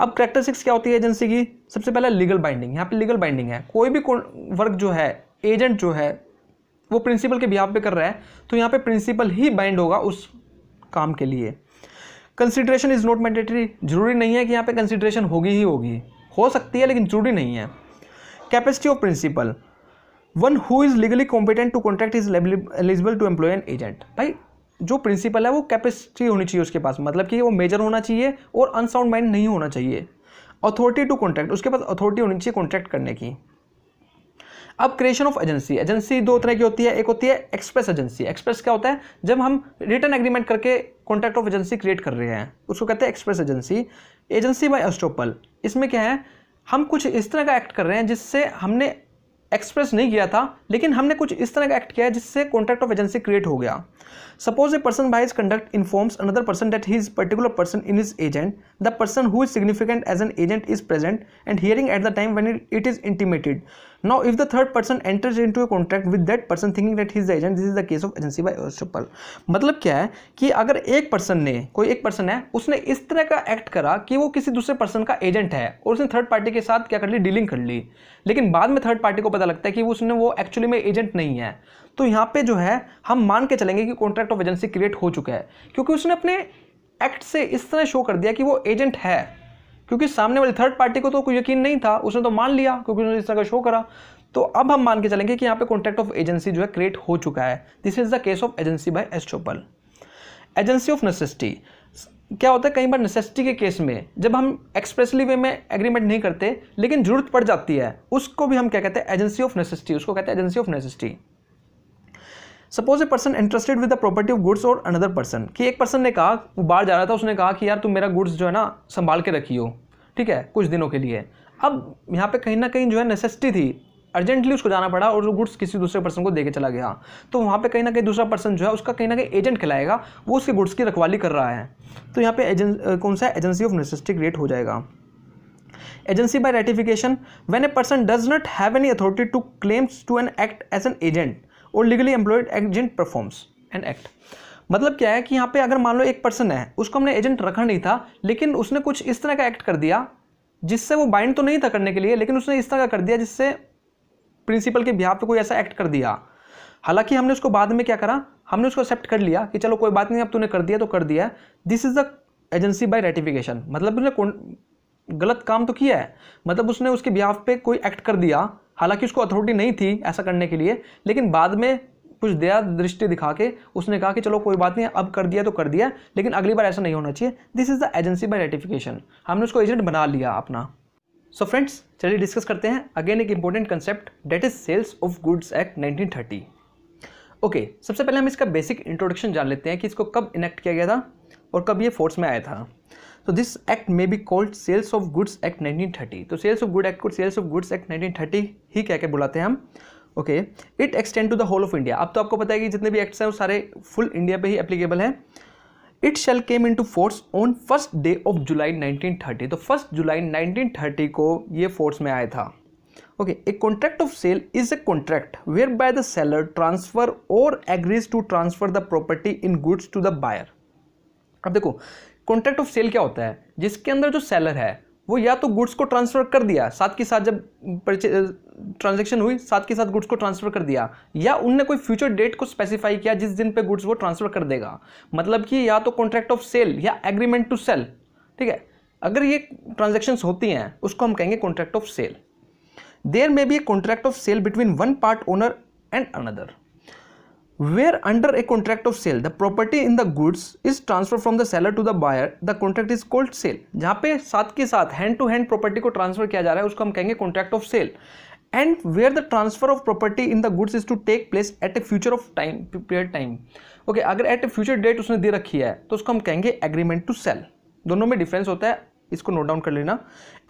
अब करेक्टरिस्टिक्स क्या होती है एजेंसी की सबसे पहले लीगल बाइंडिंग यहाँ पे लीगल बाइंडिंग है कोई भी वर्क जो है एजेंट जो है वो प्रिंसिपल के बिहार पे कर रहा है तो यहाँ पे प्रिंसिपल ही बाइंड होगा उस काम के लिए कंसिड्रेशन इज़ नॉट मैंडेटरी जरूरी नहीं है कि यहाँ पे कंसिड्रेशन होगी ही होगी हो सकती है लेकिन जरूरी नहीं है capacity of principal one who is legally competent to contract is eligible to employ an agent भाई जो प्रिंसिपल है वो कैपेसिटी होनी चाहिए उसके पास मतलब कि वो मेजर होना चाहिए और अनसाउंड माइंड नहीं होना चाहिए अथॉरिटी टू कॉन्ट्रैक्ट उसके पास अथॉरिटी होनी चाहिए कॉन्ट्रैक्ट करने की अब क्रिएशन ऑफ एजेंसी एजेंसी दो तरह की होती है एक होती है एक्सप्रेस एजेंसी एक्सप्रेस क्या होता है जब हम रिटर्न एग्रीमेंट करके कॉन्ट्रैक्ट ऑफ एजेंसी क्रिएट कर रहे हैं उसको कहते हैं express agency agency by estoppel इसमें क्या है हम कुछ इस तरह का एक्ट कर रहे हैं जिससे हमने एक्सप्रेस नहीं किया था लेकिन हमने कुछ इस तरह का एक्ट किया है जिससे कॉन्ट्रैक्ट ऑफ एजेंसी क्रिएट हो गया suppose a person by conduct informs another person that his particular person in his agent the person who is significant as an agent is present and hearing at the time when it is intimated now if the third person enters into a contract with that person thinking that his agent this is the case of agency by estoppel मतलब क्या है कि अगर एक person ने कोई एक person है उसने इस तरह का एक्ट करा कि वो किसी दूसरे पर्सन का एजेंट है और उसने थर्ड पार्टी के साथ क्या कर ली डीलिंग कर ली लेकिन बाद में थर्ड पार्टी को पता लगता है कि उसने वो एक्चुअली में एजेंट नहीं है तो यहाँ पे जो है हम मान के चलेंगे कि कॉन्ट्रैक्ट ऑफ एजेंसी क्रिएट हो चुका है क्योंकि उसने अपने एक्ट से इस तरह शो कर दिया कि वो एजेंट है क्योंकि सामने वाली थर्ड पार्टी को तो कोई यकीन नहीं था उसने तो मान लिया क्योंकि उसने इस तरह का शो करा तो अब हम मान के चलेंगे कि यहाँ पे कॉन्ट्रैक्ट ऑफ एजेंसी जो है क्रिएट हो चुका है this is the case of agency by estoppel agency of necessity क्या होता है कई बार नेसेसिटी के केस में जब हम एक्सप्रेसली वे में एग्रीमेंट नहीं करते लेकिन जरूरत पड़ जाती है उसको भी हम क्या कहते हैं एजेंसी ऑफ नेसेसिटी उसको कहते हैं agency of necessity suppose a person interested with the property of goods और अनदर पर्सन कि एक पर्सन ने कहा वो बाहर जा रहा था उसने कहा कि यार तुम मेरा गुड्स जो है ना संभाल के रखियो ठीक है कुछ दिनों के लिए अब यहाँ पे कहीं ना कहीं जो है नेसेसिटी थी अर्जेंटली उसको जाना पड़ा और वो गुड्स किसी दूसरे पर्सन को देके चला गया तो वहाँ पे कहीं ना कहीं दूसरा पर्सन जो है उसका कहीं ना कहीं एजेंट खिलाएगा वो उसके गुड्स की रखवाली कर रहा है तो यहाँ पे एजें कौन सा एजेंसी ऑफ नेसेसिटी क्रिएट हो जाएगा agency by ratification when a person does not have any authority to claims to an act as an agent और legally employed agent performs and act मतलब क्या है कि यहाँ पे अगर मान लो एक पर्सन है उसको हमने एजेंट रखा नहीं था लेकिन उसने कुछ इस तरह का एक्ट कर दिया जिससे वो बाइंड तो नहीं था करने के लिए लेकिन उसने इस तरह का कर दिया जिससे प्रिंसिपल के बिहार पर कोई ऐसा एक्ट कर दिया हालांकि हमने उसको बाद में क्या करा हमने उसको एक्सेप्ट कर लिया कि चलो कोई बात नहीं अब तूने कर दिया तो कर दिया this is the agency by ratification मतलब उसने गलत काम तो किया है मतलब उसने उसके बिहाफ पे कोई एक्ट कर दिया हालांकि उसको अथॉरिटी नहीं थी ऐसा करने के लिए लेकिन बाद में कुछ दया दृष्टि दिखा के उसने कहा कि चलो कोई बात नहीं अब कर दिया तो कर दिया लेकिन अगली बार ऐसा नहीं होना चाहिए this is the agency by ratification हमने उसको एजेंट बना लिया अपना सो फ्रेंड्स चलिए डिस्कस करते हैं अगेन एक important concept that is sales of goods act nineteen thirty okay सबसे पहले हम इसका बेसिक इंट्रोडक्शन जान लेते हैं कि इसको कब इनेक्ट किया गया था और कब ये फोर्स में आया था so this act may be called sales of goods act 1930 तो सेल्स ऑफ गुड एक्ट को सेल्स ऑफ गुड्स एक्ट 1930 ही क्या क्या बुलाते हैं हम okay it extend to the whole of India अब तो आपको पता है कि जितने भी एक्ट्स हैं वो सारे फुल इंडिया पे ही एप्लीकेबल हैं it shall came into force on first day of July 1930 तो फर्स्ट जुलाई 1930 को ये फोर्स में आया था okay a contract of sale is a contract whereby the seller transfer or agrees to transfer the property in goods to the buyer अब देखो contract of cell क्या होता है जिसके अंदर जो सेलर है वो या तो गुड्स को ट्रांसफ़र कर दिया साथ के साथ जब ट्रांजेक्शन हुई साथ के साथ गुड्स को ट्रांसफ़र कर दिया या उनने कोई फ्यूचर डेट को स्पेसिफाई किया जिस दिन पे गुड्स वो ट्रांसफ़र कर देगा मतलब कि या तो कॉन्ट्रैक्ट ऑफ सेल या एग्रीमेंट टू सेल ठीक है अगर ये ट्रांजेक्शन्स होती हैं उसको हम कहेंगे contract of sale there may be a contract of sale between one part owner and another where under a contract of sale the property in the goods is transfer from the seller to the buyer the contract is called sale जहाँ पे साथ के साथ hand to hand property को transfer किया जा रहा है उसको हम कहेंगे contract of sale and where the transfer of property in the goods is to take place at a future of time period time okay अगर एट ए फ्यूचर डेट उसने दे रखी है तो उसको हम कहेंगे एग्रीमेंट टू सेल दोनों में डिफरेंस होता है इसको नोट डाउन कर लेना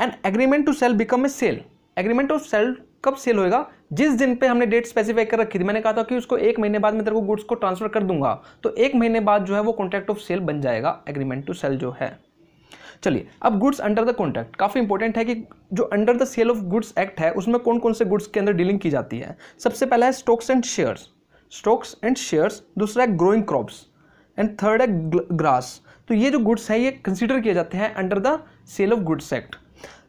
and agreement to sell become a sale agreement of sale कब सेल होएगा जिस दिन पे हमने डेट स्पेसिफाई कर रखी थी मैंने कहा था कि उसको एक महीने बाद मैं तेरे को गुड्स को ट्रांसफर कर दूंगा तो एक महीने बाद जो है वो कॉन्ट्रैक्ट ऑफ सेल बन जाएगा एग्रीमेंट टू सेल जो है चलिए अब गुड्स अंडर द कॉन्ट्रैक्ट काफ़ी इंपॉर्टेंट है कि जो under the sale of goods act है उसमें कौन कौन से गुड्स के अंदर डीलिंग की जाती है सबसे पहला है stocks and shares stocks and shares दूसरा है ग्रोइंग क्रॉप्स एंड थर्ड है ग्रास तो ये जो गुड्स हैं ये कंसिडर किए जाते हैं under the sale of goods act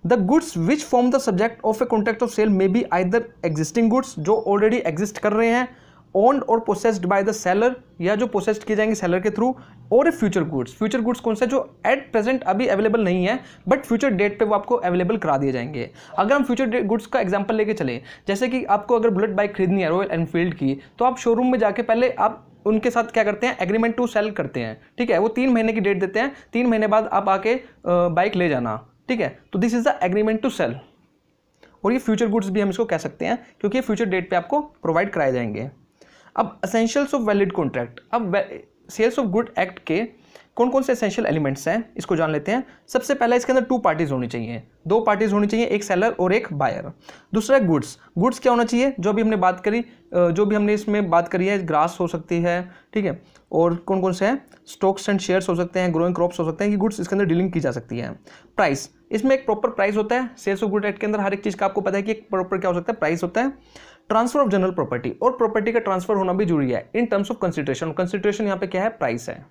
the goods which form the subject of a contract of sale may be either existing goods जो ऑलरेडी एग्जिस्ट कर रहे हैं ओन्ड और प्रोसेस्ड बाय द सेलर या जो प्रोसेस्ड किए जाएंगे सेलर के थ्रू और फ्यूचर गुड्स फ्यूचर गुड्स कौन से जो एट प्रेजेंट अभी अवेलेबल नहीं है बट फ्यूचर डेट पे वो आपको अवेलेबल करा दिए जाएंगे अगर हम फ्यूचर गुड्स का एग्जाम्पल लेके चलें जैसे कि आपको अगर बुलेट बाइक खरीदनी है रॉयल एनफील्ड की तो आप शोरूम में जाके पहले आप उनके साथ क्या करते हैं एग्रीमेंट टू सेल करते हैं ठीक है वो तीन महीने की डेट देते हैं तीन महीने बाद आप आके बाइक ले जाना ठीक है तो this is the agreement to sell और ये फ्यूचर गुड्स भी हम इसको कह सकते हैं क्योंकि ये फ्यूचर डेट पे आपको प्रोवाइड कराए जाएंगे अब असेंशियल्स ऑफ वैलिड कॉन्ट्रैक्ट अब सेल्स ऑफ गुड एक्ट के कौन कौन से असेंशियल एलिमेंट्स हैं इसको जान लेते हैं सबसे पहला इसके अंदर टू पार्टीज़ होनी चाहिए दो पार्टीज़ होनी चाहिए एक सेलर और एक बायर दूसरा है गुड्स गुड्स क्या होना चाहिए जो भी हमने बात करी जो भी हमने इसमें बात करी है ग्रास हो सकती है ठीक है और कौन कौन से हैं स्टॉक्स एंड शेयर्स हो सकते हैं ग्रोइंग क्रॉप्स हो सकते हैं कि गुड्स इसके अंदर डीलिंग की जा सकती है प्राइस इसमें एक प्रॉपर प्राइस होता है सेल्स ऑफ गुड एक्ट के अंदर हर एक चीज़ का आपको पता है कि एक प्रॉपर क्या हो सकता है प्राइस होता है ट्रांसफर ऑफ जनरल प्रॉपर्टी और प्रॉपर्टी का ट्रांसफर होना भी जरूरी है in terms of consideration consideration यहाँ पे क्या है प्राइस है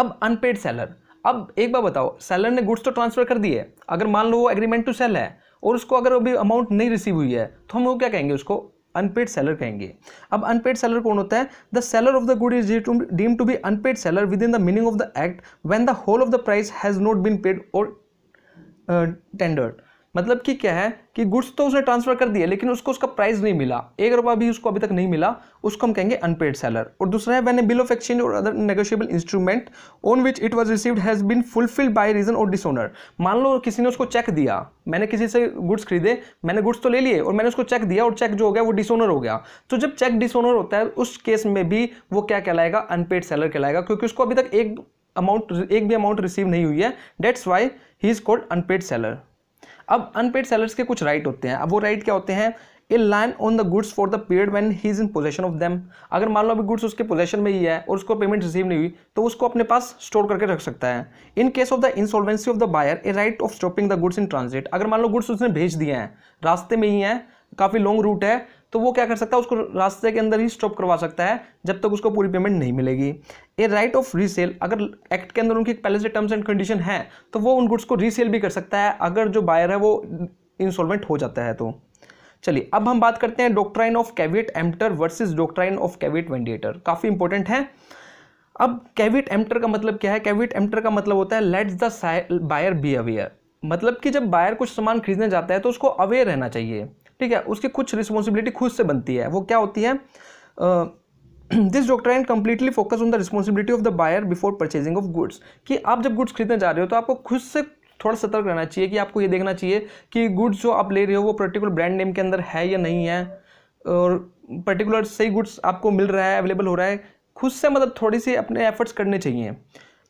अब अनपेड सेलर अब एक बार बताओ सेलर ने गुड्स तो ट्रांसफर कर दिए अगर मान लो वो एग्रीमेंट टू सेल है और उसको अगर अभी अमाउंट नहीं रिसीव हुई है तो हम वो क्या कहेंगे उसको अनपेड सेलर कहेंगे अब अनपेड सेलर कौन होता है the seller of the good is deem to be unpaid seller with in the meaning of the act when the whole of the price has not been paid or tendered मतलब कि क्या है कि goods तो उसने transfer कर दिए लेकिन उसको उसका प्राइस नहीं मिला एक रुपया भी उसको अभी तक नहीं मिला उसको हम कहेंगे अनपेड सैलर और दूसरा है when a bill of exchange or other negotiable instrument on which it was received has been fulfilled by reason or dishonour मान लो किसी ने उसको चेक दिया मैंने किसी से गुड्स खरीदे मैंने गुड्स तो ले लिए और मैंने उसको चेक दिया और चेक जो हो गया वो डिसोनर हो गया तो जब चेक डिसोनर होता है उस केस में भी वो क्या कहलाएगा अनपेड सैलर कहलाएगा क्योंकि उसको अभी तक एक अमाउंट एक भी अमाउंट रिसीव नहीं हुई है that's why he is called unpaid seller अब अनपेड सेलर्स के कुछ राइट होते हैं अब वो राइट क्या होते हैं a lien on the goods for the period when he is in possession of them अगर मान लो अभी गुड्स उसके पोजेशन में ही है और उसको पेमेंट रिसीव नहीं हुई तो उसको अपने पास स्टोर करके रख सकता है in case of the insolvency of the buyer a right of stopping the goods in transit अगर मान लो गुड्स उसने भेज दिए हैं रास्ते में ही हैं काफ़ी लॉन्ग रूट है तो वो क्या कर सकता है उसको रास्ते के अंदर ही स्टॉप करवा सकता है जब तक उसको पूरी पेमेंट नहीं मिलेगी ए राइट ऑफ रीसेल अगर एक्ट के अंदर उनकी पहले से टर्म्स एंड कंडीशन है तो वो उन गुड्स को रीसेल भी कर सकता है अगर जो बायर है वो इंस्टॉलमेंट हो जाता है तो चलिए अब हम बात करते हैं doctrine of caveat emptor versus doctrine of caveat venditor काफ़ी इंपॉर्टेंट है अब कैविट एम्टर का मतलब क्या है कैविट एम्टर का मतलब होता है लेट्स द बायर बी अवेयर मतलब कि जब बायर कुछ सामान खरीदने जाता है तो उसको अवेयर रहना चाहिए ठीक है उसकी कुछ रिस्पॉन्सिबिलिटी खुद से बनती है वो क्या होती है this doctrine and completely focus on the responsibility of the buyer before purchasing of goods कि आप जब गुड्स खरीदने जा रहे हो तो आपको खुद से थोड़ा सतर्क रहना चाहिए कि आपको ये देखना चाहिए कि गुड्स जो आप ले रहे हो वो पर्टिकुलर ब्रांड नेम के अंदर है या नहीं है और पर्टिकुलर सही गुड्स आपको मिल रहा है अवेलेबल हो रहा है खुद से मतलब थोड़ी सी अपने एफर्ट्स करने चाहिए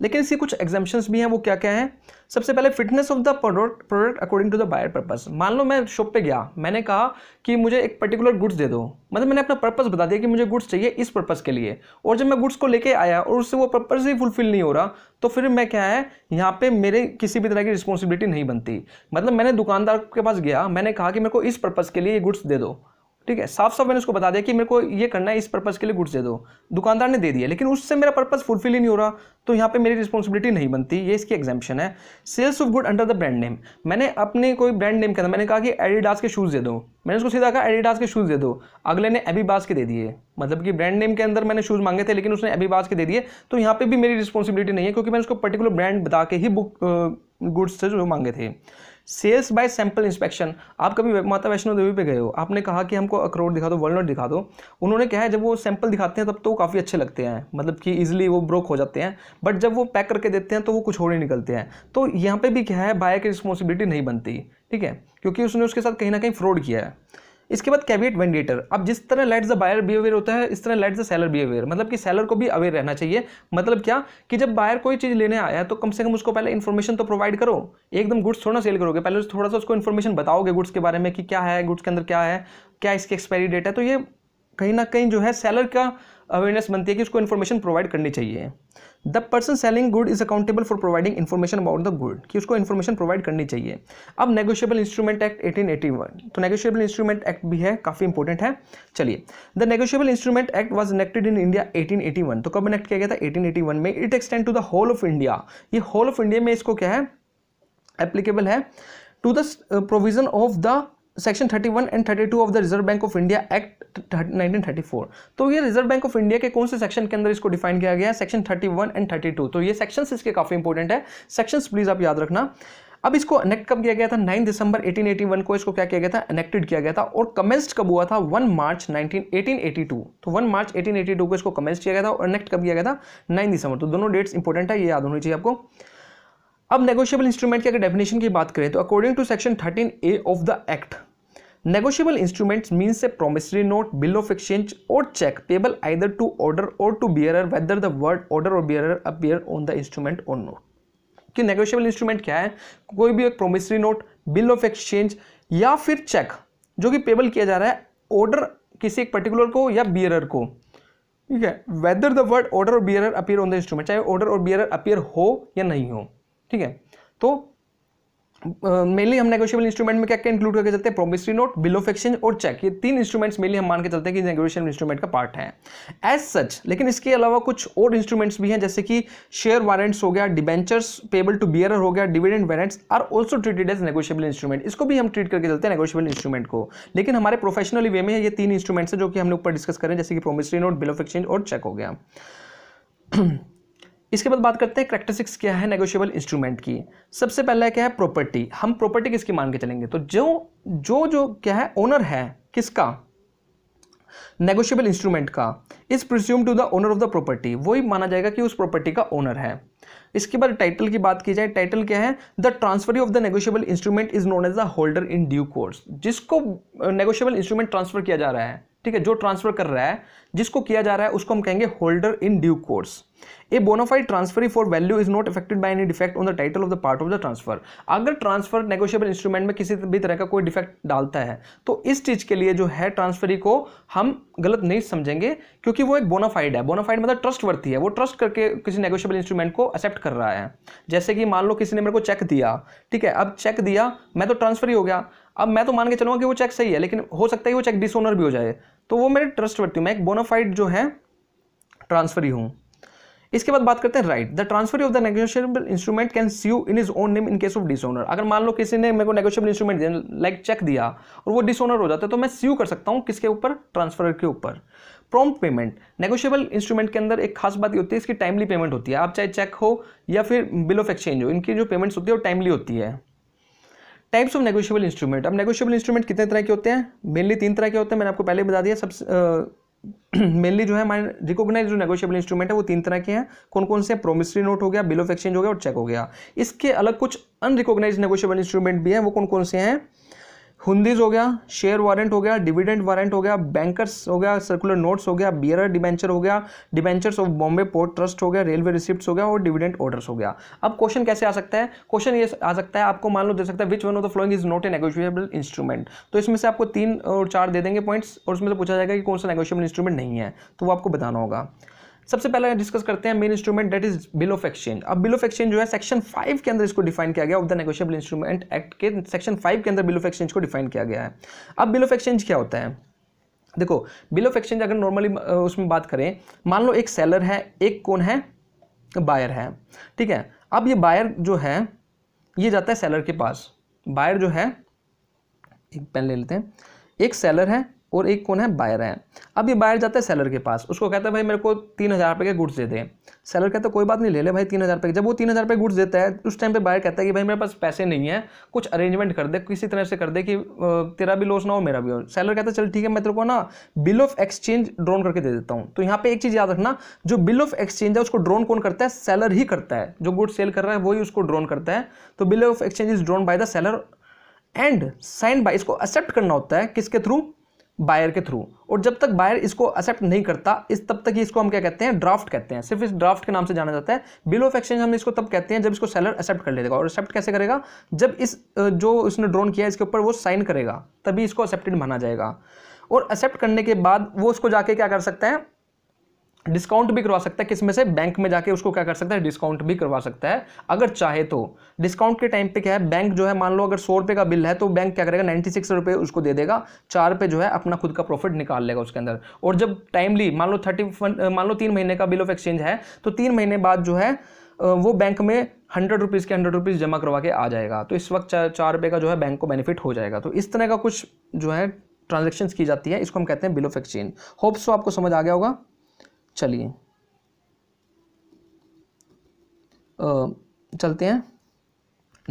लेकिन इसके कुछ एग्जाम्शन भी हैं वो क्या क्या हैं सबसे पहले fitness of the product product according to the buyer purpose मान लो मैं शॉप पे गया मैंने कहा कि मुझे एक पर्टिकुलर गुड्स दे दो मतलब मैंने अपना पर्पस बता दिया कि मुझे गुड्स चाहिए इस पर्पस के लिए और जब मैं गुड्स को लेके आया और उससे वो पर्पस ही फुलफिल नहीं हो रहा तो फिर मैं क्या है यहाँ पे मेरे किसी भी तरह की रिस्पॉन्सिबिलिटी नहीं बनती मतलब मैंने दुकानदार के पास गया मैंने कहा कि मेरे को इस पर्पज़ के लिए ये गुड्स दे दो ठीक है साफ साफ मैंने उसको बता दिया कि मेरे को ये करना है इस पर्पज़ के लिए गुड्स दे दो दुकानदार ने दे दिया लेकिन उससे मेरा पर्पज़ फुलफिल ही नहीं हो रहा तो यहाँ पे मेरी रिस्पॉन्सिबिलिटी नहीं बनती ये इसकी एग्जाम्पन है sales of good under the brand name मैंने अपने कोई ब्रांड नेम कहना मैंने कहा कि एडिडास के शूज़ दे दो मैंने उसको सीधा कहा एडिडास के शूज़ दे दो अगले ने एबीबास के दे दिए मतलब कि ब्रांड नेम के अंदर मैंने शूज़ मांगे थे लेकिन उसने एबीबास के दे दिए तो यहाँ पर भी मेरी रिस्पॉन्सिबिलिटी नहीं है क्योंकि मैंने उसको पर्टिकुलर ब्रांड बता के ही बुक गुड्स से जो मांगे थे सेल्स बाय सैंपल इंस्पेक्शन आप कभी माता वैष्णो देवी पे गए हो आपने कहा कि हमको अखरोट दिखा दो वर्ल्ड दिखा दो उन्होंने कहा है जब वो सैंपल दिखाते हैं तब तो काफ़ी अच्छे लगते हैं मतलब कि इजिली वो ब्रोक हो जाते हैं बट जब वो पैक करके देते हैं तो वो कुछ और ही निकलते हैं तो यहाँ पर भी क्या है बाय की रिस्पॉन्सिबिलिटी नहीं बनती ठीक है क्योंकि उसने उसके साथ कहीं ना कहीं फ्रॉड किया है इसके बाद कैविएट वेंडेटर अब जिस तरह लेट्स द बायर बिहेवियर होता है इस तरह लेट्स द सेलर बिहेवियर मतलब कि सेलर को भी अवेयर रहना चाहिए मतलब क्या कि जब बायर कोई चीज़ लेने आया है तो कम से कम उसको पहले इन्फॉर्मेशन तो प्रोवाइड करो एकदम गुड्स थोड़ा सेल करोगे पहले थोड़ा सा उसको इन्फॉर्मेशन बताओगे गुड्स के बारे में कि क्या है गुड्स के अंदर क्या है क्या इसकी एक्सपायरी डेट है तो ये कहीं ना कहीं जो है सेलर का अवेयरनेस बनती है कि उसको इन्फॉर्मेशन प्रोवाइड करनी चाहिए the person selling good is accountable for providing information about the good कि उसको इन्फॉर्मेशन प्रोवाइड करनी चाहिए अब negotiable instrument act eighteen eighty one तो नेगोशियबल इंस्ट्रूमेंट एक्ट भी है काफ़ी इंपॉर्टेंट है चलिए the negotiable instrument act was enacted in India eighteen eighty one तो कब इनेक्ट किया गया था एटीन एटी वन में it extend to the whole of India ये होल ऑफ इंडिया में इसको क्या है एप्लीकेबल है to the provision of the section 31 and 32 of the reserve bank of India act 1934 तो ये रिजर्व बैंक ऑफ इंडिया के कौन से सेक्शन के अंदर इसको डिफाइन किया गया है सेक्शन 31 एंड 32 तो ये सेक्शंस इसके काफ़ी इंपॉर्टेंट है सेक्शंस प्लीज़ आप याद रखना अब इसको अनेक्ट कब किया गया था 9 दिसंबर 1881 को इसको क्या किया गया था अनेक्टेड किया गया था और कमेंस्ड कब हुआ था 1 मार्च 19 1882 तो 1 मार्च 1882 को इसको कमेंस्ड किया गया था और अनेक्ट कब किया गया था 9 दिसंबर तो दोनों डेट्स इंपॉर्टेंट है ये याद होनी चाहिए आपको अब नेगोशियबल इंस्ट्रूमेंट की अगर डेफिनेशन की बात करें तो according to section thirteen A of the act negotiable instruments mean से promissory note bill of exchange और cheque payable either to order और to bearer whether the word order और bearer appear on the instrument और note कि negotiable instrument क्या है कोई भी एक promissory note bill of exchange या फिर चेक जो कि पेबल किया जा रहा है ऑर्डर किसी एक पर्टिकुलर को या बियरर को ठीक है वेदर द वर्ड ऑर्डर और bearer appear on the instrument चाहे ऑर्डर और बियरर अपियर हो या नहीं हो ठीक है तो मेनली हम नेगोशियबल इंस्ट्रूमेंट में क्या क्या इंक्लूड करके चलते हैं promissory note bill of exchange और चेक ये तीन इंस्ट्रूमेंट्स मेनली हम मान के चलते हैं कि नेगोशियबल इंस्ट्रूमेंट का पार्ट है एज सच लेकिन इसके अलावा कुछ और इंस्ट्रूमेंट्स भी हैं जैसे कि शेयर वारंट्स हो गया डिबेंचर्स पेबल टू बियर हो गया dividend warrants are also treated as negotiable instrument इसको भी हम ट्रीट करके चलते हैं नेगोशियबल इंस्ट्रूमेंट को लेकिन हमारे प्रोफेशनली वे में ये तीन इंस्ट्रूमेंट्स हैं जो कि लोग ऊपर डिस्कस करें जैसे कि promissory note bill of exchange और चेक हो गया इसके बाद बात करते हैं करेक्टरिस्टिक्स क्या है नेगोशियबल इंस्ट्रूमेंट की सबसे पहला क्या है प्रॉपर्टी हम प्रॉपर्टी किसकी मान के चलेंगे तो जो जो जो क्या है ओनर है किसका नेगोशियबल इंस्ट्रूमेंट का is presume to the owner of the property वही माना जाएगा कि उस प्रॉपर्टी का ओनर है इसके बाद टाइटल की बात की जाए टाइटल क्या है the transferee of the negotiable instrument is known as the holder in due course जिसको नेगोशियबल इंस्ट्रूमेंट ट्रांसफर किया जा रहा है ठीक है जो ट्रांसफर कर रहा है जिसको किया जा रहा है उसको हम कहेंगे holder in due course a bona fide transfer for value is not affected by any defect on the title of the part of the transfer अगर ट्रांसफर नेगोशियबल इंस्ट्रूमेंट में किसी भी तरह का कोई डिफेक्ट डालता है तो इस चीज के लिए जो है ट्रांसफरी को हम गलत नहीं समझेंगे क्योंकि वो एक बोनाफाइड है बोनाफाइड मतलब ट्रस्ट वर्थी है वो ट्रस्ट करके किसी नेगोशियबल इंस्ट्रूमेंट को एक्सेप्ट कर रहा है जैसे कि मान लो किसी ने मेरे को चेक दिया ठीक है अब चेक दिया मैं तो ट्रांसफर ही हो गया अब मैं तो मान के चलूँगा कि वो चेक सही है लेकिन हो सकता है वो चेक डिसोनर भी हो जाए तो वो मेरे ट्रस्ट वर्थी मैं एक बोनाफाइड जो है ट्रांसफर ही हूँ इसके बाद बात करते हैं right the transfer of the negotiable instrument can sue in his own name in case of dishonour अगर मान लो किसी ने मेरे को नेगोशियबल इंस्ट्रूमेंट दिया लाइक चेक दिया और वो डिसऑनर हो जाता है तो मैं स्यू कर सकता हूँ किसके ऊपर ट्रांसफर के ऊपर प्रॉम्प्ट पेमेंट नेगोशियबल इंस्ट्रूमेंट के अंदर एक खास बात ये होती है इसकी टाइमली पेमेंट होती है आप चाहे चेक हो या फिर बिल ऑफ एक्सचेंज हो इनकी जो पेमेंट्स होती है वो टाइमली होती है टाइप्स ऑफ नेगोशियबल इंस्ट्रूमेंट अब नेगोशियबल इंस्ट्रूमेंट कितने तरह के होते हैं मेनली तीन तरह के होते हैं मैंने आपको पहले बता दिया सबसे मेनली जो है हमारे रिकॉग्नाइज जो नेगोशियबल इंस्ट्रूमेंट है वो तीन तरह के हैं कौन कौन से प्रोमिसरी नोट हो गया बिल ऑफ एक्सचेंज हो गया और चेक हो गया इसके अलग कुछ अनरिकॉग्नाइज नेगोशियबल इंस्ट्रूमेंट भी हैं वो कौन कौन से हैं हुंदीज हो गया शेयर वारंट हो गया डिविडेंड वारंट हो गया बैंकर्स हो गया सर्कुलर नोट्स हो गया बियर डिबेंचर हो गया debentures of Bombay port trust हो गया रेलवे रिसिप्ट हो गया और डिविडेंड ऑर्डर्स हो गया अब क्वेश्चन कैसे आ सकता है क्वेश्चन ये आ सकता है आपको मान लो दे सकता है which one of the following is not a negotiable instrument तो इसमें से आपको तीन और चार दे देंगे पॉइंट्स और उसमें से पूछा जाएगा कि कौन सा नेगोशियबल इंस्ट्रूमेंट नहीं है तो वो आपको बताना होगा सबसे पहले डिस्कस करते हैं main instrument that is bill of exchange अब बिल ऑफ एक्सचेंज जो है सेक्शन फाइव के अंदर इसको डिफाइन किया गया of the negotiable instrument act के सेक्शन फाइव के अंदर बिल ऑफ एक्सचेंज को डिफाइन किया गया है अब बिल ऑफ एक्सचेंज क्या होता है देखो बिल ऑफ एक्सचेंज अगर नॉर्मली उसमें बात करें मान लो एक सेलर है एक कौन है बायर है ठीक है अब ये बायर जो है ये जाता है सेलर के पास बायर जो है एक पेन ले लेते हैं एक सेलर है और एक कौन है बायर है अब ये बायर जाता है सेलर के पास उसको कहता है भाई मेरे को तीन हज़ार रुपये के गुड्स दे दे सेलर कहता है कोई बात नहीं ले ले भाई तीन हज़ार रुपये जब वो तीन हज़ार रुपये गुड्स देता है उस टाइम पे बायर कहता है कि भाई मेरे पास पैसे नहीं है कुछ अरेंजमेंट कर दे किसी तरह से कर दे कि तेरा भी लॉस ना हो मेरा भी हो सेलर कहता है चल ठीक है मैं तेरे को ना बिल ऑफ एक्सचेंज ड्रोन करके दे देता हूँ तो यहाँ पर एक चीज़ याद रखना जो बिल ऑफ एक्सचेंज है उसको ड्रोन कौन करता है सेलर ही करता है जो गुड्स सेल कर रहा है वही उसको ड्रोन करता है तो bill of exchange is drawn by the seller and sign by इसको एक्सेप्ट करना होता है किसके थ्रू बायर के थ्रू और जब तक बायर इसको एक्सेप्ट नहीं करता इस तब तक ही इसको हम क्या कहते हैं ड्राफ्ट कहते हैं सिर्फ इस ड्राफ्ट के नाम से जाना जाता है बिल ऑफ एक्सचेंज हम इसको तब कहते हैं जब इसको सेलर एक्सेप्ट कर लेगा और एक्सेप्ट कैसे करेगा जब इस जो उसने ड्रोन किया इसके ऊपर वो साइन करेगा तभी इसको एक्सेप्टेड माना जाएगा और एक्सेप्ट करने के बाद वो उसको जाके क्या कर सकते हैं डिस्काउंट भी करवा सकता है किसमें से बैंक में जाके उसको क्या कर सकता है डिस्काउंट भी करवा सकता है अगर चाहे तो डिस्काउंट के टाइम पे क्या है बैंक जो है मान लो अगर सौ रुपये का बिल है तो बैंक क्या करेगा नाइन्टी सिक्स रुपये उसको दे देगा चार पे जो है अपना खुद का प्रॉफिट निकाल लेगा उसके अंदर और जब टाइमली मान लो थर्टी मान लो तीन महीने का बिल ऑफ एक्सचेंज है तो तीन महीने बाद जो है वो बैंक में हंड्रेड रुपीज़ के हंड्रेड रुपीज़ जमा करवा के आ जाएगा तो इस वक्त चार रुपये का जो है बैंक को बेनिफिट हो जाएगा तो इस तरह का कुछ जो है ट्रांजेक्शन की जाती है इसको हम कहते हैं बिल ऑफ एक्सचेंज होप्स तो आपको समझ आ गया होगा चलिए चलते हैं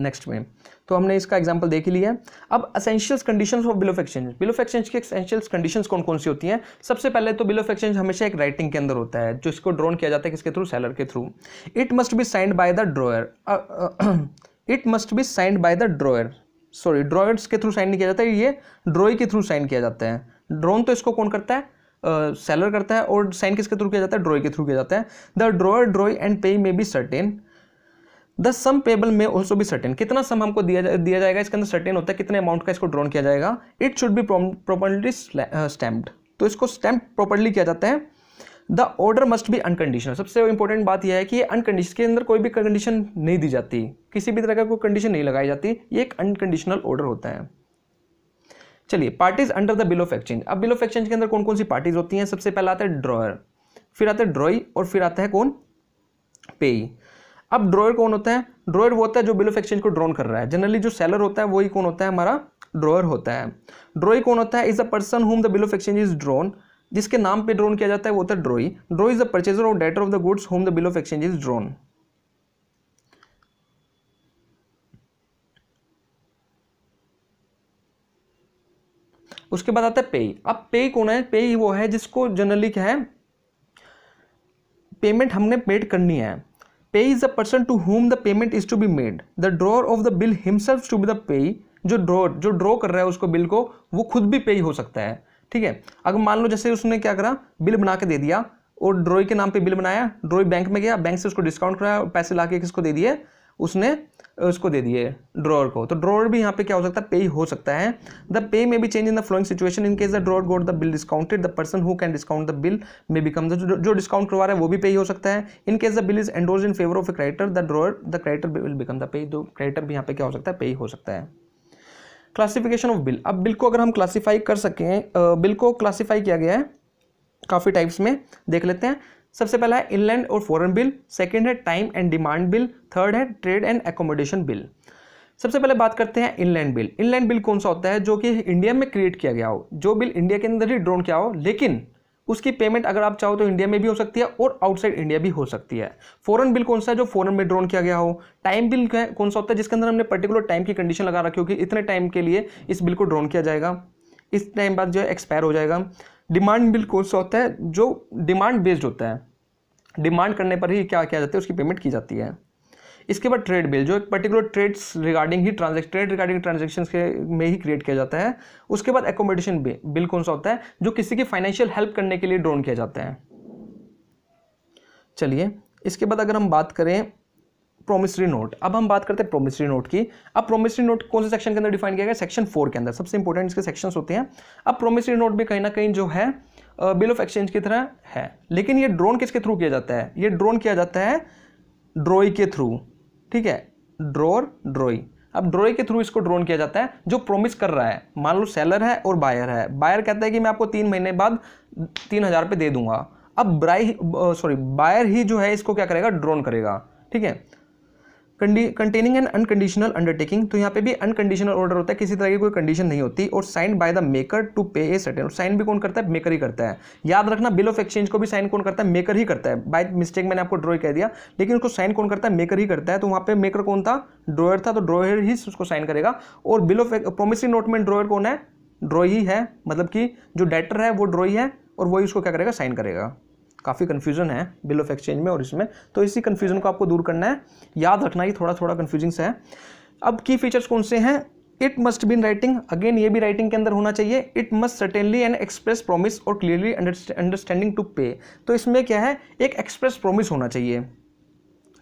नेक्स्ट में तो हमने इसका एग्जांपल देख लिया है अब essentials conditions of bill of exchange bill of exchange की असेंशियल्स कंडीशंस कौन कौन सी होती हैं सबसे पहले तो बिल ऑफ एक्सचेंज हमेशा एक राइटिंग के अंदर होता है जो इसको ड्रॉन किया जाता है किसके थ्रू सेलर के through it must be signed by the drawer it must be signed by the drawer sorry drawers के थ्रू साइन नहीं किया जाता है ये ड्रॉई के थ्रू साइन किया जाता है ड्रोन तो इसको कौन करता है सेलर करता है और साइन किसके थ्रू किया जाता है ड्रॉय के थ्रू किया जाता है the dryer drawee and payee may be certain the sum payable में ऑल्सो भी सर्टेन कितना सम हमको दिया जा, दिया जाएगा इसके अंदर सर्टेन होता है कितने अमाउंट का इसको ड्रॉन किया जाएगा it should be properly stamped तो इसको स्टैम्प प्रॉपरली किया जाता है the order must be unconditional सबसे इंपॉर्टेंट बात यह है कि अनकंडीशन के अंदर कोई भी कंडीशन नहीं दी जाती किसी भी तरह का कोई कंडीशन नहीं लगाई जाती ये एक अनकंडीशनल ऑर्डर होता है चलिए parties under the bill of exchange अब बिल ऑफ एक्सचेंज के अंदर कौन कौन सी पार्टीज होती हैं सबसे पहला आता है ड्रॉयर फिर आता है ड्रॉई और फिर आता है कौन पेई अब ड्रॉयर कौन होता है ड्रॉयर वो होता है जो बिल ऑफ एक्सचेंज को ड्रॉन कर रहा है जनरली जो सेलर होता है वही कौन होता है हमारा ड्रॉयर होता है ड्रॉई कौन होता है is a person whom the bill of exchange is drawn जिसके नाम पे ड्रोन किया जाता है वो होता है drawee drawee is the purchaser और debtor of the goods whom the bill of exchange is drawn उसके बाद आता है पेई अब पे कौन है पे वो है जिसको जनरली क्या है पेमेंट हमने पेड करनी है payee is the person to whom the payment is to be made the drawer of the bill himself to be the payee जो ड्रॉ जो ड्रॉ कर रहा है उसको बिल को वो खुद भी पे हो सकता है ठीक है अगर मान लो जैसे उसने क्या करा बिल बना के दे दिया और ड्रॉई के नाम पे बिल बनाया ड्रॉई बैंक में गया बैंक से उसको डिस्काउंट कराया पैसे ला के किसको दे दिए उसने उसको दे दिए ड्रॉर को तो ड्रॉर भी यहाँ पे क्या हो सकता है पे हो सकता है the payee may be change in the following situation in case the drawer got the bill discounted the person who can discount the bill may become जो डिस्काउंट करवा रहा है वो भी पे हो सकता है in case the bill is endorse in favour of a creditor the drawer the creditor will become the payee दो क्रेडिटर भी यहाँ पे क्या हो सकता है पे हो सकता है क्लासिफिकेशन ऑफ बिल अब बिल को अगर हम क्लासीफाई कर सकें बिल को क्लासीफाई किया गया है काफ़ी टाइप्स में देख लेते हैं सबसे पहला है इनलैंड और फॉरेन बिल सेकंड है time and demand bill third है ट्रेड एंड एकोमोडेशन बिल सबसे पहले बात करते हैं इनलैंड बिल इनलैंड बिल कौन सा होता है जो कि इंडिया में क्रिएट किया गया हो जो बिल इंडिया के अंदर ही ड्रोन किया हो लेकिन उसकी पेमेंट अगर आप चाहो तो इंडिया में भी हो सकती है और आउटसाइड इंडिया भी हो सकती है फॉरन बिल कौन सा है जो फॉरन में ड्रोन किया गया हो टाइम बिल कौन सा होता है जिसके अंदर हमने पर्टिकुलर टाइम की कंडीशन लगा रखी हो कि इतने टाइम के लिए इस बिल को ड्रोन किया जाएगा इस टाइम बाद जो है एक्सपायर हो जाएगा डिमांड बिल कौन सा होता है जो डिमांड बेस्ड होता है डिमांड करने पर ही क्या किया जाता है उसकी पेमेंट की जाती है इसके बाद ट्रेड बिल जो एक पर्टिकुलर ट्रेड्स रिगार्डिंग ही ट्रांजेक्शन ट्रेड रिगार्डिंग ट्रांजेक्शन के में ही क्रिएट किया जाता है उसके बाद एकोमोडेशन बिल कौन सा होता है जो किसी की फाइनेंशियल हेल्प करने के लिए ड्रोन किया जाता है चलिए इसके बाद अगर हम बात करें प्रोमिसरी नोट अब हम बात करते हैं प्रोमिसरी नोट की अब प्रोमिसरी नोट कौन से सेक्शन के अंदर डिफाइन किया गया सेक्शन फोर के अंदर सबसे इंपॉर्टेंट इसके सेक्शन होते हैं अब प्रोमिसरी नोट भी कहीं ना कहीं जो है बिल ऑफ एक्सचेंज की तरह है लेकिन ये ड्रोन किसके थ्रू किया जाता है ये ड्रोन किया जाता है ड्रोई के थ्रू ठीक है ड्रोर ड्रोई अब ड्रोई के थ्रू इसको ड्रोन किया जाता है जो प्रोमिस कर रहा है मान लो सेलर है और बायर है बायर कहता है कि मैं आपको तीन महीने बाद तीन हज़ार रुपये दे दूंगा अब ब्राई सॉरी बायर ही जो है इसको क्या करेगा ड्रोन करेगा ठीक है कंटेनिंग एन अनकंडीशनल अंडरटेकिंग तो यहाँ पे भी अनकंडीशनल ऑर्डर होता है किसी तरह की कोई कंडीशन नहीं होती और sign by the maker to pay a certain और साइन भी कौन करता है मेकर ही करता है याद रखना बिल ऑफ एक्सचेंज को भी साइन कौन करता है मेकर ही करता है बाय मिस्टेक मैंने आपको ड्रॉ कह दिया लेकिन उसको साइन कौन करता है मेकर ही करता है तो वहाँ पे मेकर कौन था ड्रॉयर था तो ड्रॉयर ही उसको साइन करेगा और बिल ऑफ प्रोमिसरी नोट में ड्रॉयर कौन है ड्रॉ ही है मतलब कि जो डेटर है वो ड्रॉ ही है और वही उसको क्या करेगा साइन करेगा काफ़ी कन्फ्यूजन है बिल ऑफ एक्सचेंज में और इसमें तो इसी कन्फ्यूजन को आपको दूर करना है याद रखना ही थोड़ा थोड़ा कन्फ्यूजिंग है अब की फीचर्स कौन से हैं it must be in writing again ये भी राइटिंग के अंदर होना चाहिए it must certainly an express promise और क्लियरली अंडरस्टैंडिंग टू पे तो इसमें क्या है एक एक्सप्रेस प्रोमिस होना चाहिए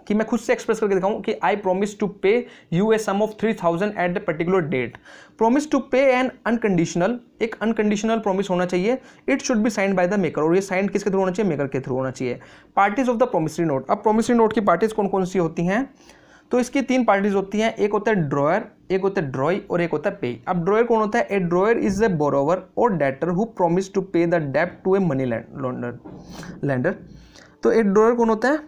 कि मैं खुद से एक्सप्रेस करके दिखाऊं कि I promise to pay you a sum of three thousand at the particular date promise to pay an unconditional एक अनकंडीशनल प्रोमिस होना चाहिए it should be signed by the maker और ये साइंड किसके थ्रू होना चाहिए मेकर के through होना चाहिए parties of the promissory note अब प्रोमिसरी नोट की पार्टीज कौन कौन सी होती हैं तो इसकी तीन पार्टीज होती हैं एक होता है ड्रॉयर एक होता है ड्रॉय और एक होता है पे अब ड्रॉयर कौन होता है a drawer is a borrower और debtor who promise to pay the डेप्ट to a money lender lender तो ए ड्रॉयर कौन होता है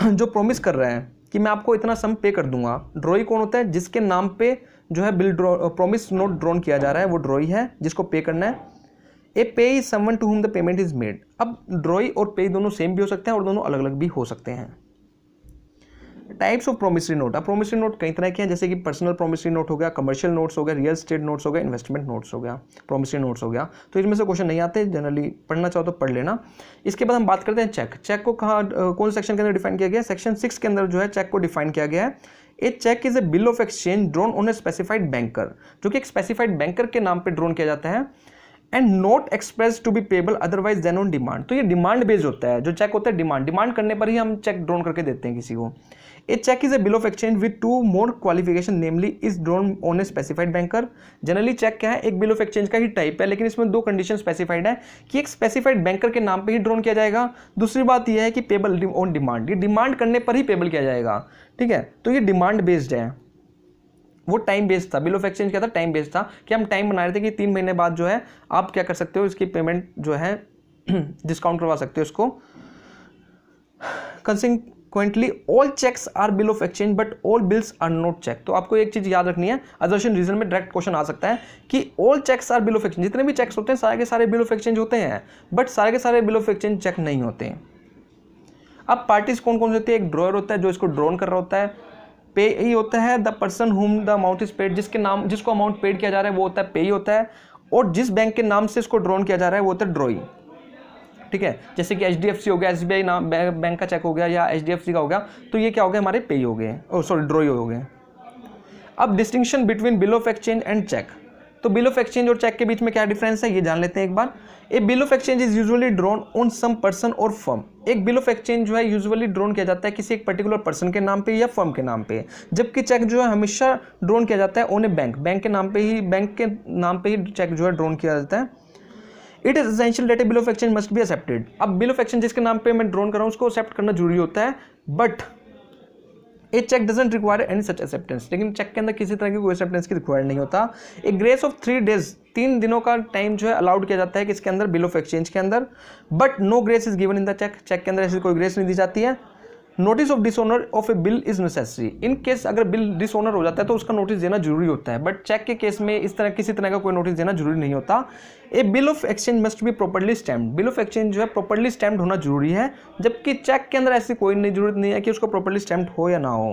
जो प्रोमिस कर रहे हैं कि मैं आपको इतना सम पे कर दूंगा ड्रॉई कौन होता है जिसके नाम पे जो है bill draw promise note drawn किया जा रहा है वो ड्रॉई है जिसको पे करना है a payee is someone to whom the payment is made अब ड्रॉई और पे दोनों सेम भी हो सकते हैं और दोनों अलग अलग भी हो सकते हैं टाइप्स ऑफ प्रोमिसरी नोट अब प्रोमिसरी नोट कई तरह के हैं जैसे कि पर्सनल प्रोमिसरी नोट हो गया कमर्शियल नोट्स हो गया रियल स्टेट नोट्स हो गया इन्वेस्टमेंट नोट्स हो गया प्रोमिसरी नोट्स हो गया तो इसमें से क्वेश्चन नहीं आते जनरली पढ़ना चाहो तो पढ़ लेना इसके बाद हम बात करते हैं चेक चेक को कहा कौन सेक्शन के अंदर डिफाइन किया गया सेक्शन सिक्स के अंदर जो है चेक को डिफाइन किया गया है a cheque is a bill of exchange drawn on a specified banker जो कि एक स्पेसिफाइड बैंकर के नाम पर ड्रोन किया जाता है and not express to be payable otherwise than on demand तो ये डिमांड बेस्ड होता है जो चेक होता है डिमांड डिमांड करने पर ही हम चेक ड्रोन करके देते हैं किसी को a cheque is a bill of exchange with two more qualification namely is drawn on a specified banker generally cheque क्या है एक बिल ऑफ एक्सचेंज का ही टाइप है लेकिन इसमें दो कंडीशन स्पेसिफाइड है कि एक स्पेसिफाइड बैंकर के नाम पर ही ड्रोन किया जाएगा दूसरी बात यह है कि पेबल ऑन डिमांड ये डिमांड करने पर ही पेबल किया जाएगा ठीक है तो ये डिमांड बेस्ड है वो टाइम बेस्ड था बिल ऑफ एक्सचेंज क्या था टाइम बेस्ड था कि हम टाइम बना रहे थे कि तीन महीने बाद जो है आप क्या कर सकते हो इसकी पेमेंट जो है डिस्काउंट करवा सकते हो इसको consequently all checks are bill of exchange but all bills are not cheque तो आपको एक चीज़ याद रखनी है अदर्शन रीजन में डायरेक्ट क्वेश्चन आ सकता है कि all cheques are bill of exchange जितने भी चेक्स होते हैं सारे के सारे बिल ऑफ एक्सचेंज होते हैं बट सारे के सारे बिल ऑफ एक्सचेंज चेक नहीं होते हैं अब पार्टीज कौन कौन से होती है एक ड्रॉयर होता है जो इसको ड्रॉन कर रहा होता है पे ही होता है the person whom the amount is paid जिसके नाम जिसको अमाउंट पेड किया जा रहा है वो होता है पे ही होता है और जिस बैंक के नाम से इसको ड्रॉन किया जा रहा है वो होता है ड्रॉइंग ठीक है जैसे कि एच हो गया एस नाम बैंक का चेक हो गया या एच का हो गया तो ये क्या हो गया हमारे पे हो गए सॉरी oh, ड्रॉ हो गए अब distinction between bill of exchange and cheque तो बिल ऑफ एक्सचेंज और चेक के बीच में क्या डिफरेंस है ये जान लेते हैं एक बार a bill of exchange is usually drawn on some person और फर्म एक बिल ऑफ एक्सचेंज जो है यूजुअली ड्रोन किया जाता है किसी एक पर्टिकुलर पर्सन के नाम पे या फर्म के नाम पे जबकि चेक जो है हमेशा ड्रोन किया जाता है ओन ए बैंक बैंक के नाम पे ही बैंक के नाम पे ही चेक जो है ड्रोन किया जाता है it is essential that a bill of exchange must be accepted अब बिल ऑफ एक्सचेंज जिसके नाम पे मैं ड्रोन कर रहा हूँ उसको एक्सेप्ट करना जरूरी होता है but a cheque doesn't require any such acceptance लेकिन चेक के अंदर किसी तरह की कोई एक्सेप्टेंस की रिक्वायर नहीं होता a grace of three days तीन दिनों का टाइम जो है अलाउड किया जाता है कि इसके अंदर बिल ऑफ एक्सचेंज के अंदर but no grace is given in the cheque cheque के अंदर ऐसी कोई ग्रेस नहीं दी जाती है notice of dishonour of a bill is necessary in case अगर बिल डिसऑनर हो जाता है तो उसका नोटिस देना जरूरी होता है बट चेक के केस में इस तरह किसी तरह का कोई नोटिस देना जरूरी नहीं होता a bill of exchange must भी properly stamped bill of exchange जो है प्रॉपरली स्टैम्ड होना जरूरी है जबकि चेक के अंदर ऐसी कोई नहीं जरूरत नहीं है कि उसको प्रॉपरली स्टैम्ड हो या ना हो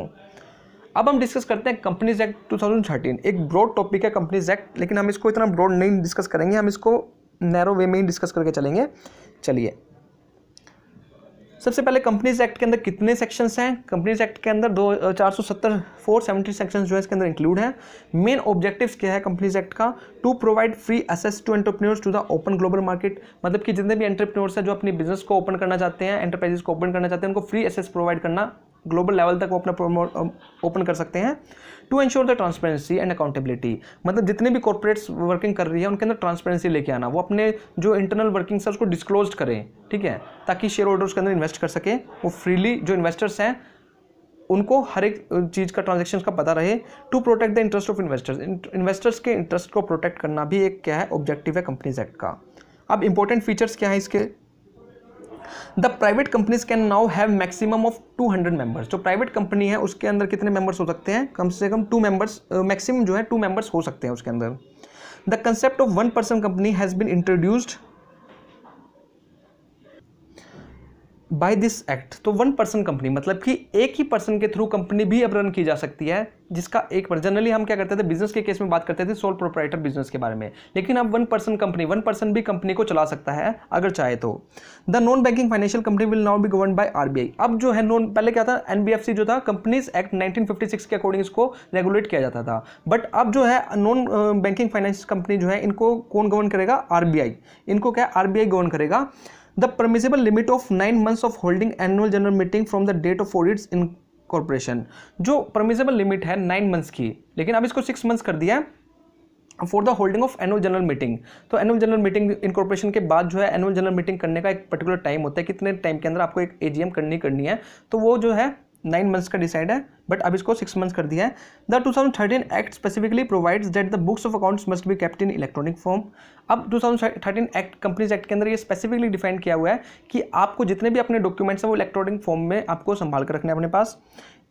अब हम डिस्कस करते हैं कंपनीज एक्ट 2013 एक ब्रॉड टॉपिक है कंपनीज एक्ट लेकिन हम इसको इतना ब्रॉड नहीं डिस्कस करेंगे हम इसको नैरो वे में ही डिस्कस करके चलेंगे चलिए सबसे पहले कंपनीज एक्ट के अंदर कितने सेक्शंस हैं कंपनीज एक्ट के अंदर दो चार सौ सत्तर फोर सेवेंटी सेक्शन जो है इसके अंदर इंक्लूड है मेन ऑब्जेक्टिव्स क्या है कंपनीज एक्ट का to provide free access to entrepreneurs to the open global market मतलब कि जितने भी एंटरप्रेन्योर्स हैं जो अपनी बिजनेस को ओपन करना चाहते हैं एंटरप्राइजेस को ओपन करना चाहते हैं उनको फ्री एसेस प्रोवाइड करना ग्लोबल लेवल तक वो अपना प्रमोट ओपन कर सकते हैं to ensure the transparency and accountability मतलब जितने भी कॉर्पोरेट्स वर्किंग कर रही है उनके अंदर ट्रांसपेरेंसी लेके आना वो अपने जो इंटरनल वर्किंग है उसको डिस्क्लोज करें ठीक है ताकि शेयर होल्डर्स के अंदर इन्वेस्ट कर सकें वो फ्रीली जो इन्वेस्टर्स हैं उनको हर एक चीज़ का ट्रांजेक्शन का पता रहे to protect the interest of investors investors के इंटरेस्ट को प्रोटेक्ट करना भी एक क्या है ऑब्जेक्टिव है कंपनीज एक्ट का अब इंपॉर्टेंट फीचर्स क्या है इसके the private companies can now have maximum of 200 members जो प्राइवेट कंपनी है उसके अंदर कितने मेंबर्स हो सकते हैं कम से कम टू मेंबर्स मैक्सिमम जो है टू मेंबर्स हो सकते हैं उसके अंदर the concept of one person company has been introduced by this act तो वन पर्सन कंपनी मतलब कि एक ही पर्सन के थ्रू कंपनी भी अब रन की जा सकती है जिसका एक पर जनरली हम क्या करते थे बिजनेस के केस में बात करते थे सोल प्रोपराइटर बिजनेस के बारे में लेकिन अब one person company one person भी कंपनी को चला सकता है अगर चाहे तो the non banking financial company will now be govern by RBI अब जो है नॉन पहले क्या था एनबीएफसी जो था कंपनीज एक्ट नाइनटीन के अकॉर्डिंग इसको रेगुलेट किया जाता था बट अब जो है नॉन बैंकिंग फाइनेंशियल कंपनी जो है इनको कौन गवर्न करेगा आरबीआई इनको क्या आरबीआई गवर्न करेगा the permissible limit of nine months of holding annual general meeting from the date of audits incorporation जो परमिसेबल लिमिट है नाइन मंथ्स की लेकिन अब इसको सिक्स मंथ्स कर दिया है for the holding of annual general meeting तो एनुअल जनरल मीटिंग इनकॉर्पोरेशन के बाद जो है एनुअल जनरल मीटिंग करने का एक पर्टिकुलर टाइम होता है कितने टाइम के अंदर आपको एक एजीएम करनी करनी है तो वो जो है नाइन मंथ्स का डिसाइड है बट अब इसको सिक्स मंथ्स कर दिया है the 2013 act specifically provides that the books of accounts must be kept in electronic form अब 2013 एक्ट कंपनीज एक्ट के अंदर ये स्पेसिफिकली डिफाइन किया हुआ है कि आपको जितने भी अपने डॉक्यूमेंट्स हैं वो इलेक्ट्रॉनिक फॉर्म में आपको संभाल कर रखने अपने पास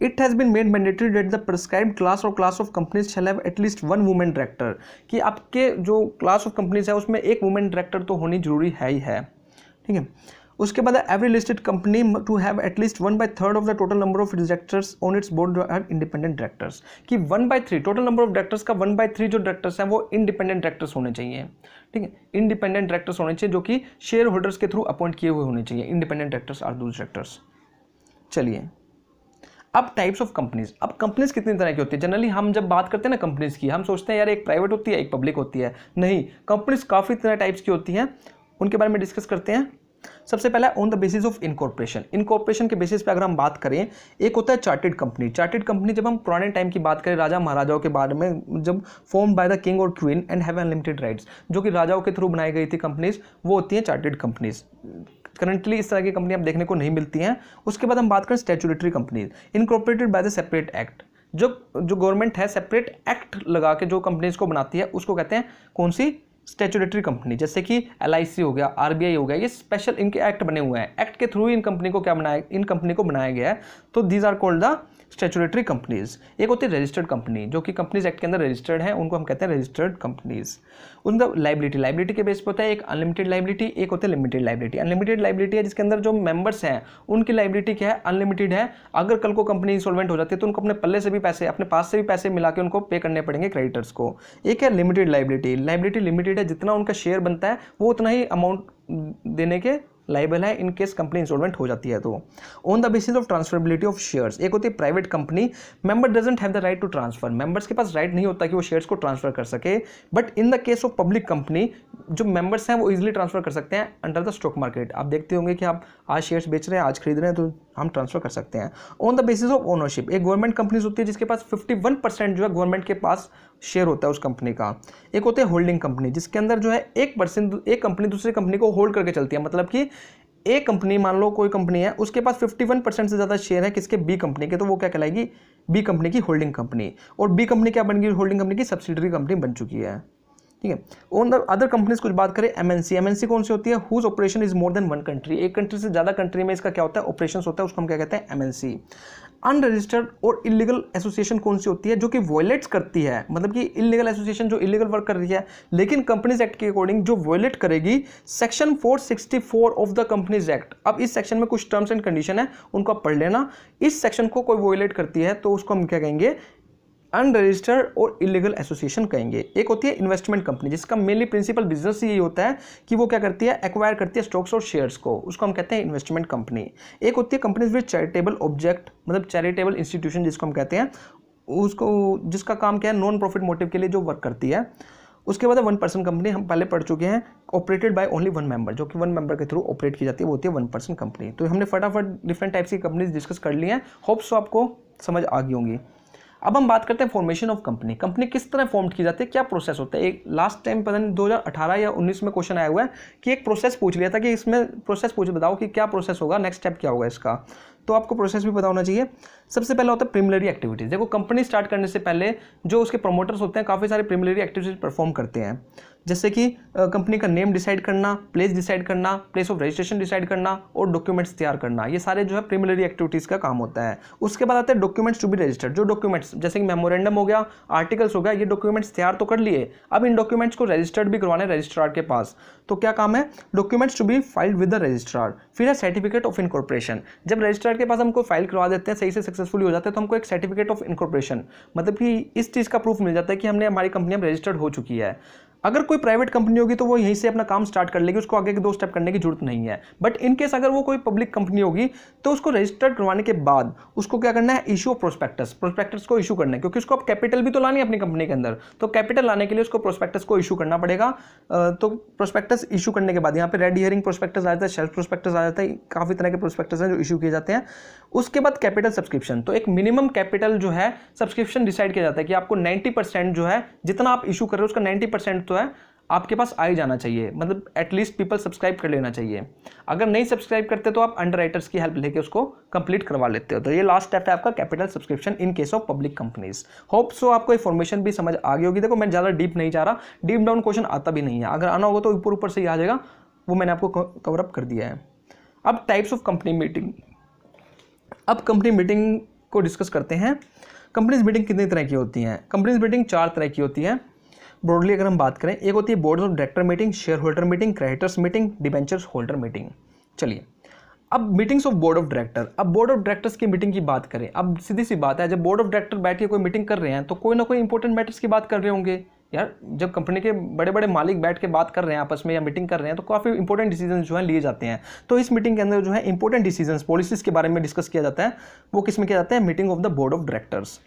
it has been made mandatory that the prescribe class और class of companies shall have at least one women director कि आपके जो क्लास ऑफ कंपनीज है उसमें एक वुमेन डायरेक्टर तो होनी जरूरी है ही है ठीक है उसके बाद every listed company to have at least one by third of the total number of directors on its board are independent directors कि one by three total number of directors का वन बाई थ्री जो directors हैं वो independent directors होने चाहिए ठीक है independent directors होने चाहिए जो कि शेयर होल्डर्स के थ्रू अपॉइंट किए हुए होने चाहिए independent directors are those directors चलिए अब टाइप्स ऑफ कंपनीज अब कंपनीज कितनी तरह की होती है जनरली हम जब बात करते हैं ना कंपनीज की हम सोचते हैं यार एक प्राइवेट होती है एक पब्लिक होती है नहीं कंपनीज काफ़ी तरह टाइप्स की होती हैं उनके बारे में डिस्कस करते हैं सबसे पहला on the basis of incorporation incorporation के बेसिस पे अगर हम बात करें एक होता है चार्टेड कंपनी चार्टेड कंपनी जब हम पुराने टाइम की बात करें राजा महाराजाओं के बारे में जब फॉर्म बाय द किंग और queen and have unlimited rights जो कि राजाओं के थ्रू बनाई गई थी कंपनीज वो होती हैं चार्टेड कंपनीज करंटली इस तरह की कंपनी आप देखने को नहीं मिलती हैं उसके बाद हम बात करें statutory companies incorporated by the separate act जो जो गवर्नमेंट है सेपरेट एक्ट लगा के जो कंपनीज को बनाती है उसको कहते हैं कौन सी स्टेचुरेटरी कंपनी जैसे कि एल हो गया आर हो गया ये स्पेशल इनके एक्ट बने हुए हैं एक्ट के थ्रू इन कंपनी को क्या बनाया इन कंपनी को बनाया गया है तो these are called the statutory companies एक होती है रजिस्टर्ड कंपनी जो कि कंपनीज एक्ट के अंदर रजिस्टर्ड है उनको हम कहते हैं रजिस्टर्ड कंपनीज उनका लाइबिलिटी लाइबिलिटी के बेस पर होता है एक अनलिमिटेड लाइबिलिटी एक होती है लिमिटेड लाइबिलिटी अनलिमिटेड लाइबिलिटी है जिसके अंदर जो मेंबर्स हैं उनकी लाइबिलिटी क्या है अनलिमिटेड है अगर कल को कंपनी इंसॉल्वेंट हो जाती है तो उनको अपने पल्ले से भी पैसे अपने पास से भी पैसे मिला के उनको पे करने पड़ेंगे क्रेडिटर्स को एक है लिमिटेड लाइबिलिटी लाइबिलिटी लिमिटेड है जितना उनका शेयर बनता है वो उतना ही अमाउंट देने के लाइबल है इन केस कंपनी इंसॉल्वेंट हो जाती है तो on the basis of transferability of shares एक होती है private company member doesn't have the right to transfer members के पास राइट नहीं होता कि वो शेयर्स को ट्रांसफर कर सके but in the case of public company जो मेंबर्स हैं वो इजिली ट्रांसफर कर सकते हैं अंडर द स्टॉक मार्केट आप देखते होंगे कि आप आज शेयर्स बेच रहे हैं आज खरीद रहे हैं तो हम ट्रांसफर कर सकते हैं on the basis of ownership एक गवर्नमेंट कंपनीज होती है जिसके पास फिफ्टी परसेंट जो है गवर्नमेंट के पास शेयर होता है उस कंपनी का एक होते हैं होल्डिंग कंपनी जिसके अंदर जो है एक परसेंट एक कंपनी दूसरी कंपनी को होल्ड करके चलती है मतलब कि एक कंपनी मान लो कोई कंपनी है उसके पास 51 परसेंट से ज़्यादा शेयर है किसके बी कंपनी के तो वो क्या कहलाएगी बी कंपनी की होल्डिंग कंपनी और बी कंपनी क्या बन गई होल्डिंग कंपनी की सब्सिडरी कंपनी बन चुकी है ठीक है ऑन अदर कंपनीज कुछ बात करें एमएनसी एमएनसी कौन सी होती है whose operation is more than one country एक कंट्री से ज़्यादा कंट्री में इसका क्या होता है ऑपरेशन होता है उसको हम क्या कहते हैं एमएनसी अनरजिस्टर्ड और इलीगल एसोसिएशन कौन सी होती है जो कि वॉयलेट्स करती है मतलब कि इलीगल एसोसिएशन जो इलीगल वर्क कर रही है लेकिन कंपनीज एक्ट के अकॉर्डिंग जो वॉयलेट करेगी section 464 of the companies act अब इस सेक्शन में कुछ टर्म्स एंड कंडीशन है उनको आप पढ़ लेना इस सेक्शन को कोई वॉयलेट करती है तो उसको हम क्या कहेंगे अनरजिस्टर्ड और इलीगल एसोसिएशन कहेंगे एक होती है इन्वेस्टमेंट कंपनी जिसका मेनली प्रिंसिपल बिजनेस यही होता है कि वो क्या करती है एक्वायर करती है स्टॉक्स और शेयर्स को उसको हम कहते हैं इन्वेस्टमेंट कंपनी एक होती है कंपनीज विद चैरिटेबल ऑब्जेक्ट मतलब चैरिटेबल इंस्टीट्यूशन जिसको हम कहते हैं उसको जिसका काम क्या है नॉन प्रॉफिट मोटिव के लिए जो वर्क करती है उसके बाद वन पर्सन कंपनी हम पहले पढ़ चुके हैं operated by only one member जो कि वन मेंबर के थ्रू ऑपरेट की जाती है वो होती है वन पर्सन कंपनी तो हमने फटाफट डिफरेंट टाइप्स की कंपनीज डिस्कस कर ली हैं होप्स आपको समझ आ गई होंगी अब हम बात करते हैं फॉर्मेशन ऑफ कंपनी कंपनी किस तरह फॉर्म की जाती है क्या प्रोसेस होता है एक लास्ट टाइम पता नहीं दो या 19 में क्वेश्चन आया हुआ है कि एक प्रोसेस पूछ लिया था कि इसमें प्रोसेस पूछ बताओ कि क्या प्रोसेस होगा नेक्स्ट स्टेप क्या होगा इसका तो आपको प्रोसेस भी पता होना चाहिए सबसे पहला होता है प्रीमिलरी एक्टिविटीज़ देखो कंपनी स्टार्ट करने से पहले जो उसके प्रमोटर्स होते हैं काफ़ी सारे प्रिमिलरी एक्टिविटीज़ परफॉर्म करते हैं जैसे कि कंपनी का नेम डिसाइड करना प्लेस डिसाइड करना प्लेस ऑफ रजिस्ट्रेशन डिसाइड करना और डॉक्यूमेंट्स तैयार करना ये सारे जो है प्रिमिलरी एक्टिविटीज़ का काम होता है उसके बाद आते हैं डॉक्यूमेंट्स टू बी रजिस्टर्ड जो डॉक्यूमेंट्स जैसे कि मेमोरेंडम हो गया आर्टिकल्स हो गया ये डॉक्यूमेंट्स तैयार तो कर लिए अब इन डॉक्यूमेंट्स को रजिस्टर्ड भी करवाना है रजिस्ट्रार के पास तो क्या काम है documents to be filed with the registrar फिर है सर्टिफिकेट ऑफ इनकॉर्पोरेशन जब रजिस्ट्रार के पास हमको फाइल करवा देते हैं सही से सक्सेसफुली हो जाते हैं तो हमको एक सर्टिफिकेट ऑफ इंकॉर्पोरेशन मतलब कि इस चीज़ का प्रूफ मिल जाता है कि हमने हमारी कंपनी अब रजिस्टर्ड हो चुकी है अगर कोई प्राइवेट कंपनी होगी तो वो यहीं से अपना काम स्टार्ट कर लेगी उसको आगे के दो स्टेप करने की जरूरत नहीं है बट इनकेस अगर वो कोई पब्लिक कंपनी होगी तो उसको रजिस्टर करवाने के बाद उसको क्या करना है इशू ऑफ प्रोस्पेक्टस प्रोस्पेक्टस को इशू करना है क्योंकि उसको अब कैपिटल भी तो लानी है अपनी कंपनी के अंदर तो कैपिटल लाने के लिए उसको प्रोस्पेक्टस को इशू करना पड़ेगा तो प्रोस्पेक्टस इशू करने के बाद यहाँ पे रेड हियरिंग प्रोस्पेक्टस आ जाता है शेल्फ प्रोस्पेक्टस आ जाता है काफ़ी तरह के प्रोस्पेक्टस हैं जो इशू किए जाते हैं उसके बाद कैपिटल सब्सक्रिप्शन तो एक मिनिमम कैपिटल जो है सब्सक्रिप्शन डिसाइड किया जाता है कि आपको 90 परसेंट जो है जितना आप इशू कर रहे हो उसका 90 परसेंट तो है आपके पास आ ही जाना चाहिए मतलब एटलीस्ट पीपल सब्सक्राइब कर लेना चाहिए अगर नहीं सब्सक्राइब करते तो आप अंडर राइटर्स की हेल्प लेके उसको कंप्लीट करवा लेते हो तो ये लास्ट स्टेप है आपका capital subscription in case of public companies hope so आपको इन्फॉर्मेशन भी समझ आ गई होगी देखो मैं ज़्यादा डीप नहीं जा रहा डीप डाउन क्वेश्चन आता भी नहीं है अगर आना होगा तो ऊपर ऊपर से ही आ जाएगा वो मैंने आपको कवरअप कर दिया है अब टाइप्स ऑफ कंपनी मीटिंग अब कंपनी मीटिंग को डिस्कस करते हैं कंपनीज मीटिंग कितनी तरह की होती हैं कंपनीज मीटिंग चार तरह की होती है ब्रॉडली अगर हम बात करें एक होती है board of director meeting shareholder meeting creditors meeting debentures holder meeting चलिए अब meetings of board of director अब बोर्ड ऑफ डायरेक्टर्स की मीटिंग की बात करें अब सीधी सी बात है जब बोर्ड ऑफ डायरेक्टर बैठ के कोई मीटिंग कर रहे हैं तो कोई ना कोई इंपॉर्टेंट मैटर्स की बात कर रहे होंगे यार जब कंपनी के बड़े बड़े मालिक बैठ के बात कर रहे हैं आपस में या मीटिंग कर रहे हैं तो काफ़ी इंपॉर्टेंट डिसीजन जो है लिए जाते हैं तो इस मीटिंग के अंदर जो है इंपॉर्टेंट डिसीजन पॉलिसीज के बारे में डिस्कस किया जाता है वो किस में किया जाता है meeting of the board of directors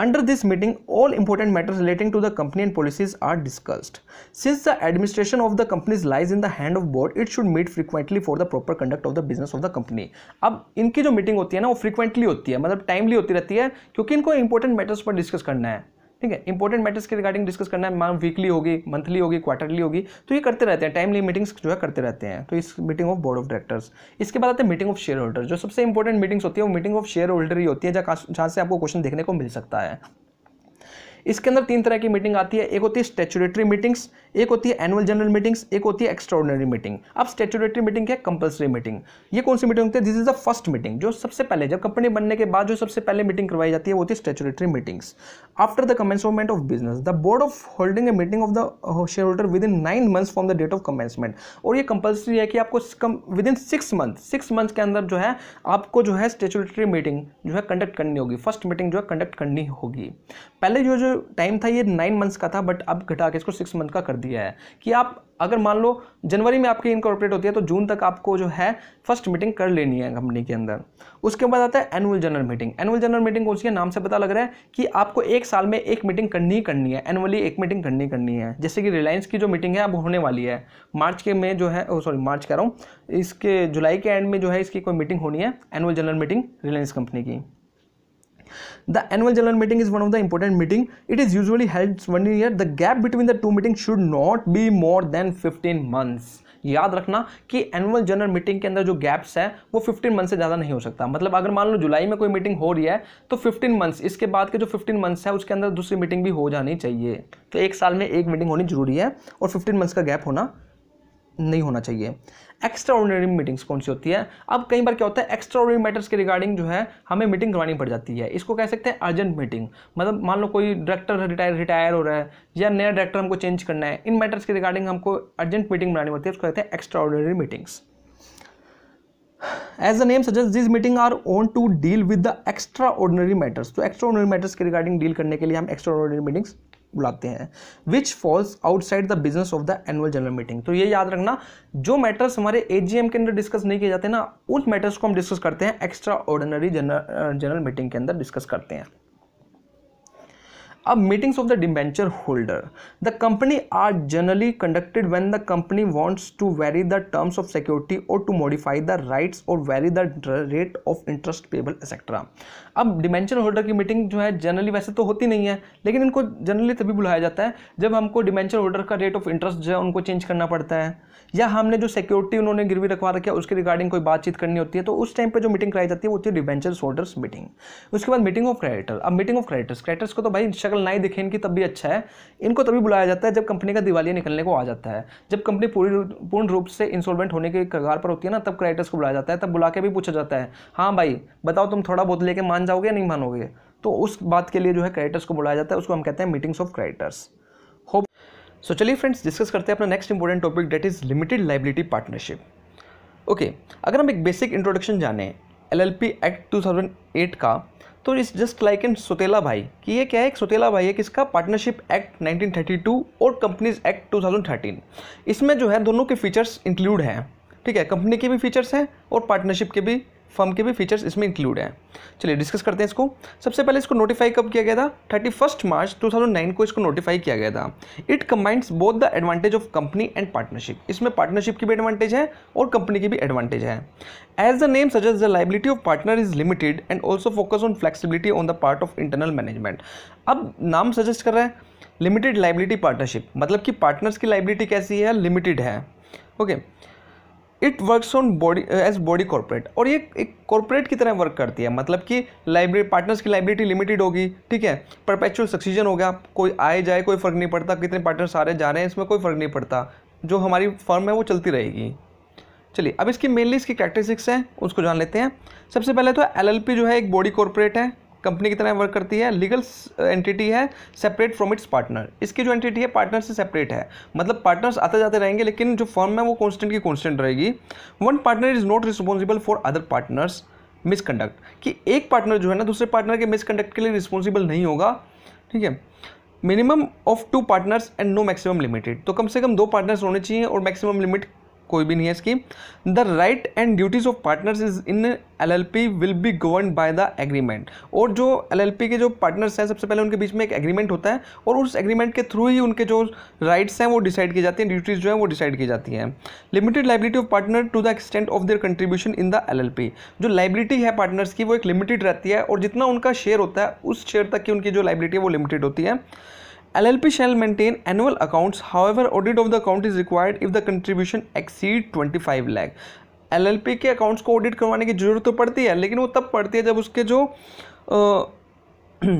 under this meeting all important matters relating to the company and policies are discussed since the administration of the companies lies in the hand of board it should meet frequently for the proper conduct of the business of the company अब इनकी जो meeting होती है ना वो frequently होती है मतलब टाइमली होती रहती है क्योंकि इनको इंपॉर्टेंट मैटर्स पर डिस्कस करना है ठीक है इंपॉर्टेंट मैटर्स के रिगार्डिंग डिस्कस करना है मैम वीकली होगी मंथली होगी क्वार्टरली होगी तो ये करते रहते हैं टाइमली मीटिंग्स जो है करते रहते हैं तो इस meeting of board of directors इसके बाद आते हैं मीटिंग ऑफ शेयर होल्डर जो सबसे इंपॉर्टेंट मीटिंग्स होती है वो मीटिंग ऑफ शेयर होल्डर ही होती है जहाँ से आपको क्वेश्चन देखने को मिल सकता है इसके अंदर तीन तरह की मीटिंग आती है एक होती है स्टेचुरेटरी मीटिंग्स एक होती है एनुअल जनरल मीटिंग्स एक होती है एक्स्ट्रॉर्डनरी मीटिंग अब स्टेचुरेटरी मीटिंग क्या कंपलसरी मीटिंग ये कौन सी मीटिंग होती है this is the first meeting जो सबसे पहले जब कंपनी बनने के बाद जो सबसे पहले मीटिंग करवाई जाती है वो होती statutory meetings after the commencement of business the board of holding a meeting of the shareholder within nine months from the date of commencement और ये कंपलसरी है कि आपको within six month six month के अंदर जो है आपको जो है स्टेचुरेटरी मीटिंग जो है कंडक्ट करनी होगी फर्स्ट मीटिंग जो है कंडक्ट करनी होगी पहले जो जो टाइम था ये नाइन मंथ्स का था बट अब घटा के इसको सिक्स मंथ का कर दिया है कि आप अगर मान लो जनवरी में आपकी इनकॉर्पोरेट होती है तो जून तक आपको जो है फर्स्ट मीटिंग कर लेनी है कंपनी के अंदर उसके बाद आता है annual general meeting annual general meeting कौन सी है नाम से पता लग रहा है कि आपको एक साल में एक मीटिंग करनी ही करनी है एनुअली एक मीटिंग करनी करनी है जैसे कि रिलायंस की जो मीटिंग है अब होने वाली है मार्च के में जो है सॉरी मार्च कह रहा हूँ इसके जुलाई के एंड में जो है इसकी कोई मीटिंग होनी है annual general meeting Reliance company की the annual general meeting is one of the important meeting it is usually held one year the gap between the two meeting should not be more than fifteen months याद रखना कि annual general meeting के अंदर जो gaps है वो 15 month से ज़्यादा नहीं हो सकता मतलब अगर मान लो जुलाई में कोई मीटिंग हो रही है तो 15 मंथ्स इसके बाद के जो 15 मंथ्स है उसके अंदर दूसरी मीटिंग भी हो जानी चाहिए तो एक साल में एक मीटिंग होनी जरूरी है और 15 मंथ्स का गैप होना नहीं होना चाहिए एक्स्ट्रा ऑर्डिनरी मीटिंग्स कौन सी होती है अब कई बार क्या होता है एक्स्ट्रा ऑर्डिनरी मैटर्स के रिगार्डिंग जो है हमें मीटिंग करवानी पड़ जाती है इसको कह सकते हैं अर्जेंट मीटिंग मतलब मान लो कोई डायरेक्टर रिटायर रिटायर हो रहा है या नया डायरेक्टर हमको चेंज करना है इन मैटर्स के रिगार्डिंग हमको अर्जेंट मीटिंग बनानी होती है उसको कहते हैं extraordinary meetings as the name suggest this meeting are own to deal with the extraordinary matters तो एक्स्ट्रा ऑर्डिनरी मैटर्स के रिगार्डिंग डील करने के लिए हम एक्स्ट्रा ऑर्डिनरी मीटिंग्स बुलाते हैं which falls outside the business of the annual general meeting तो ये याद रखना जो मैटर्स हमारे एजीएम के अंदर डिस्कस नहीं किए जाते ना उन मैटर्स को हम डिस्कस करते हैं extraordinary general general meeting के अंदर डिस्कस करते हैं अब meetings of the debenture holder the company are generally conducted when the company wants to vary the terms of security और टू मॉडिफाई द राइट्स और vary the rate of interest payable etcetera अब debenture holder की meeting जो है generally वैसे तो होती नहीं है लेकिन इनको जनरली तभी बुलाया जाता है जब हमको डिबेंचर होल्डर का रेट ऑफ इंटरेस्ट जो है उनको चेंज करना पड़ता है या हमने जो सिक्योरिटी उन्होंने गिरवी रखवा रखी है उसके रिगार्डिंग कोई बातचीत करनी होती है तो उस टाइम पर जो मीटिंग कराई जाती है वो होती है डिवेंचर्स होल्डर्स मीटिंग उसके बाद मीटिंग ऑफ क्रेडिटर अब मीटिंग ऑफ क्रेडिटर्स क्रेडिटर्स को तो भाई शक्ल ना ही दिखे इनकी तब भी अच्छा है इनको तभी बुलाया जाता है जब कंपनी का दिवालिया निकलने को आ जाता है जब कंपनी पूरी पूर्ण रूप से इंसॉल्वेंट होने के कगार पर होती है ना तब क्रेडिटर्स को बुलाया जाता है तब बुला के भी पूछा जाता है हाँ भाई बताओ तुम थोड़ा बहुत लेके मान जाओगे या नहीं मानोगे तो उस बात के लिए जो है क्रेडिटर्स को बुलाया जाता है उसको हम कहते हैं मीटिंग्स ऑफ क्रेडिटर्स सो चलिए फ्रेंड्स डिस्कस करते हैं अपना next important topic that is limited liability partnership okay अगर हम एक बेसिक इंट्रोडक्शन जाने L L P act two thousand eight का तो इस जस्ट लाइक इन सोतेला भाई कि ये क्या है एक सोतेला भाई है किसका पार्टनरशिप एक्ट 1932 और कंपनीज एक्ट 2013 इसमें जो है दोनों के फीचर्स इंक्लूड हैं ठीक है कंपनी के भी फीचर्स हैं और पार्टनरशिप के भी फर्म के भी फीचर्स इसमें इंक्लूड हैं चलिए डिस्कस करते हैं इसको सबसे पहले इसको नोटिफाई कब किया गया था थर्टी फर्स्ट मार्च 2009 को इसको नोटिफाई किया गया था it combined both the advantage of company and partnership इसमें पार्टनरशिप की भी एडवांटेज है और कंपनी की भी एडवांटेज है as the name suggest the liability of partner is limited and also focus on flexibility on the part of internal management अब नाम सजेस्ट कर रहा है लिमिटेड लाइबिलिटी पार्टनरशिप मतलब कि पार्टनर्स की लाइबिलिटी कैसी है लिमिटेड है okay okay. It works on body as body corporate और ये एक कॉर्पोरेट की तरह वर्क करती है मतलब कि लाइब्रेरी पार्टनर्स की लाइब्रेरी लिमिटेड होगी ठीक है परपेचुअल सक्सीजन होगा कोई आए जाए कोई फ़र्क नहीं पड़ता कितने पार्टनर्स आ रहे जा रहे हैं इसमें कोई फ़र्क नहीं पड़ता जो हमारी फर्म है वो चलती रहेगी चलिए अब इसकी मेनली इसकी कैरेक्टरिस्टिक्स हैं उसको जान लेते हैं सबसे पहले तो एल जो है एक बॉडी कॉरपोरेट है कंपनी की तरह वर्क करती है लीगल एंटिटी uh, है सेपरेट फ्रॉम इट्स पार्टनर इसकी जो एंटिटी है पार्टनर से सेपरेट है मतलब पार्टनर्स आते जाते रहेंगे लेकिन जो फॉर्म है वो कॉन्स्टेंट की कॉन्स्टेंट रहेगी one partner is not responsible for other partners misconduct कि एक पार्टनर जो है ना दूसरे पार्टनर के मिसकंडक्ट के लिए रिस्पॉन्सिबल नहीं होगा ठीक है minimum of two partners and no maximum limited तो कम से कम दो पार्टनर्स होने चाहिए और मैक्सिमम लिमिट कोई भी नहीं है इसकी the right and duties of partners is in LLP will be govern by the agreement और जो एलएलपी के जो पार्टनर्स हैं सबसे पहले उनके बीच में एक एग्रीमेंट होता है और उस एग्रीमेंट के थ्रू ही उनके जो राइट्स हैं वो डिसाइड की जाती हैं ड्यूटीज़ जो हैं वो डिसाइड की जाती हैं limited liability of partner to the extent of their contribution in the P जो लाइबिलिटी है पार्टनर्स की वो एक लिमिटेड रहती है और जितना उनका शेयर होता है उस शेयर तक की उनकी जो लाइबिलिटी है वो लिमिटेड होती है LLP shall maintain annual accounts. However, audit of the account is required if the contribution exceed 25 lakh. LLP के accounts को audit करवाने की जरूरत तो पड़ती है लेकिन वो तब पड़ती है जब उसके जो आ,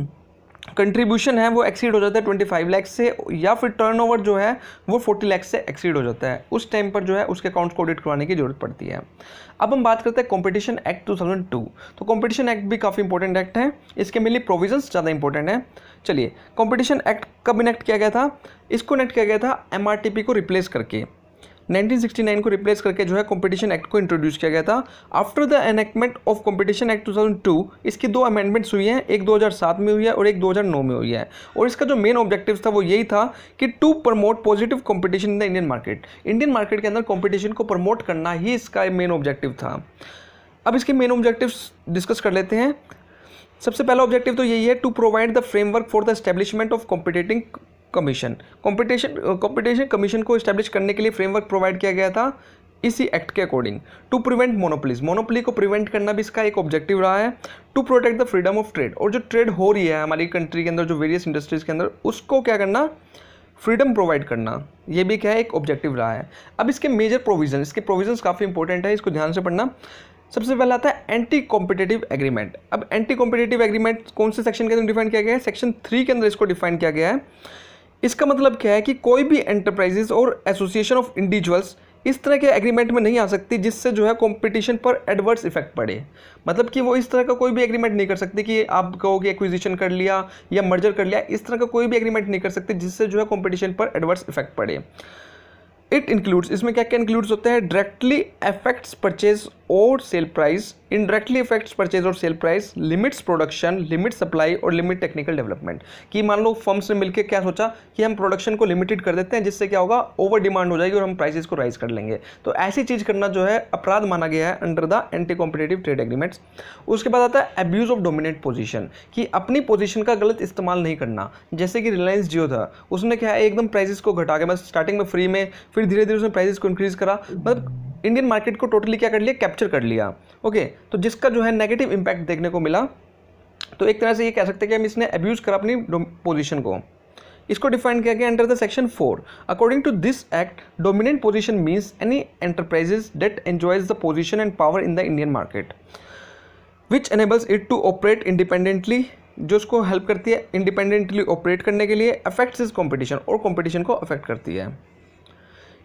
कंट्रीब्यूशन है वो एक्सीड हो जाता है ट्वेंटी फाइव लैक्स से या फिर टर्नओवर जो है वो फोर्टी लैक्स से एक्सीड हो जाता है उस टाइम पर जो है उसके अकाउंट्स को ऑडिट करवाने की जरूरत पड़ती है अब हम बात करते हैं कंपटीशन एक्ट 2002 तो कंपटीशन एक्ट भी काफ़ी इंपॉर्टेंट एक्ट है इसके मेनली प्रोविजंस ज़्यादा इंपॉर्टेंट है चलिए कॉम्पिटिशन एक्ट कब इनेक्ट किया गया था इसको इनेक्ट किया गया था एम को रिप्लेस करके 1969 को रिप्लेस करके जो है कंपटीशन एक्ट को इंट्रोड्यूस किया गया था after the enactment of competition act 2002 इसकी दो अमेंडमेंट्स हुई हैं एक 2007 में हुई है और एक 2009 में हुई है और इसका जो मेन ऑब्जेक्टिव था वो यही था कि to promote positive competition in the Indian market Indian market के अंदर कॉम्पिटिशन को प्रमोट करना ही इसका मेन ऑब्जेक्टिव था अब इसके मेन ऑब्जेक्टिव डिस्कस कर लेते हैं सबसे पहला ऑब्जेक्टिव तो यही है to provide the framework for the establishment of competing commission competition competition commission को इस्टेब्लिश करने के लिए फ्रेमवर्क प्रोवाइड किया गया था इसी एक्ट के according to prevent monopolies monopoly को प्रिवेंट करना भी इसका एक ऑब्जेक्टिव रहा है to protect the freedom of trade और जो ट्रेड हो रही है हमारी कंट्री के अंदर जो वेरियस इंडस्ट्रीज के अंदर उसको क्या करना फ्रीडम प्रोवाइड करना ये भी क्या है एक ऑब्जेक्टिव रहा है अब इसके मेजर प्रोविजन इसके प्रोविजन काफ़ी इंपॉर्टेंट है इसको ध्यान से पढ़ना सबसे पहला आता है एंटी कॉम्पिटेटिव एग्रीमेंट अब एंटी कॉम्पिटेटिव एग्रीमेंट कौन से सेक्शन के अंदर डिफाइन किया गया है सेक्शन थ्री के अंदर इसको डिफाइन किया गया है इसका मतलब क्या है कि कोई भी एंटरप्राइजेस और एसोसिएशन ऑफ इंडिविजुअल्स इस तरह के एग्रीमेंट में नहीं आ सकती जिससे जो है कंपटीशन पर एडवर्स इफेक्ट पड़े मतलब कि वो इस तरह का कोई भी एग्रीमेंट नहीं कर सकते कि आप कहो कि एक्विजिशन कर लिया या मर्जर कर लिया इस तरह का कोई भी एग्रीमेंट नहीं कर सकते जिससे जो है कॉम्पिटिशन पर एडवर्स इफेक्ट पड़े इट इंक्लूड्स इसमें क्या क्या इंक्लूड्स होते हैं डायरेक्टली एफेक्ट्स परचेज और sale price indirectly effects purchase और sale price limits production limit supply और लिमिट टेक्निकल डेवलपमेंट कि मान लो फर्म्स ने मिलकर क्या सोचा कि हम प्रोडक्शन को लिमिटेड कर देते हैं जिससे क्या होगा ओवर डिमांड हो जाएगी और हम प्राइसेस को राइज कर लेंगे तो ऐसी चीज़ करना जो है अपराध माना गया है under the anti competitive trade agreements उसके बाद आता है अब्यूज ऑफ डोमिनेट पोजिशन कि अपनी पोजिशन का गलत इस्तेमाल नहीं करना जैसे कि रिलायंस जियो था उसने क्या है एकदम प्राइसेस को घटा के मतलब स्टार्टिंग में फ्री में फिर धीरे धीरे उसने प्राइसेस को इंक्रीज़ करा मतलब इंडियन मार्केट को टोटली क्या कर लिया कैप्चर कैप्चर कर लिया ओके तो जिसका जो है नेगेटिव इम्पैक्ट देखने को मिला तो एक तरह से ये कह सकते हैं कि हम इसने अब्यूज़ करा अपनी पोजिशन को इसको डिफाइन किया गया under the section four according to this act dominant position means any enterprises that enjoys the position and power in the Indian market which enables it to operate independently जो उसको help करती है independently operate करने के लिए affects is competition और competition को affect करती है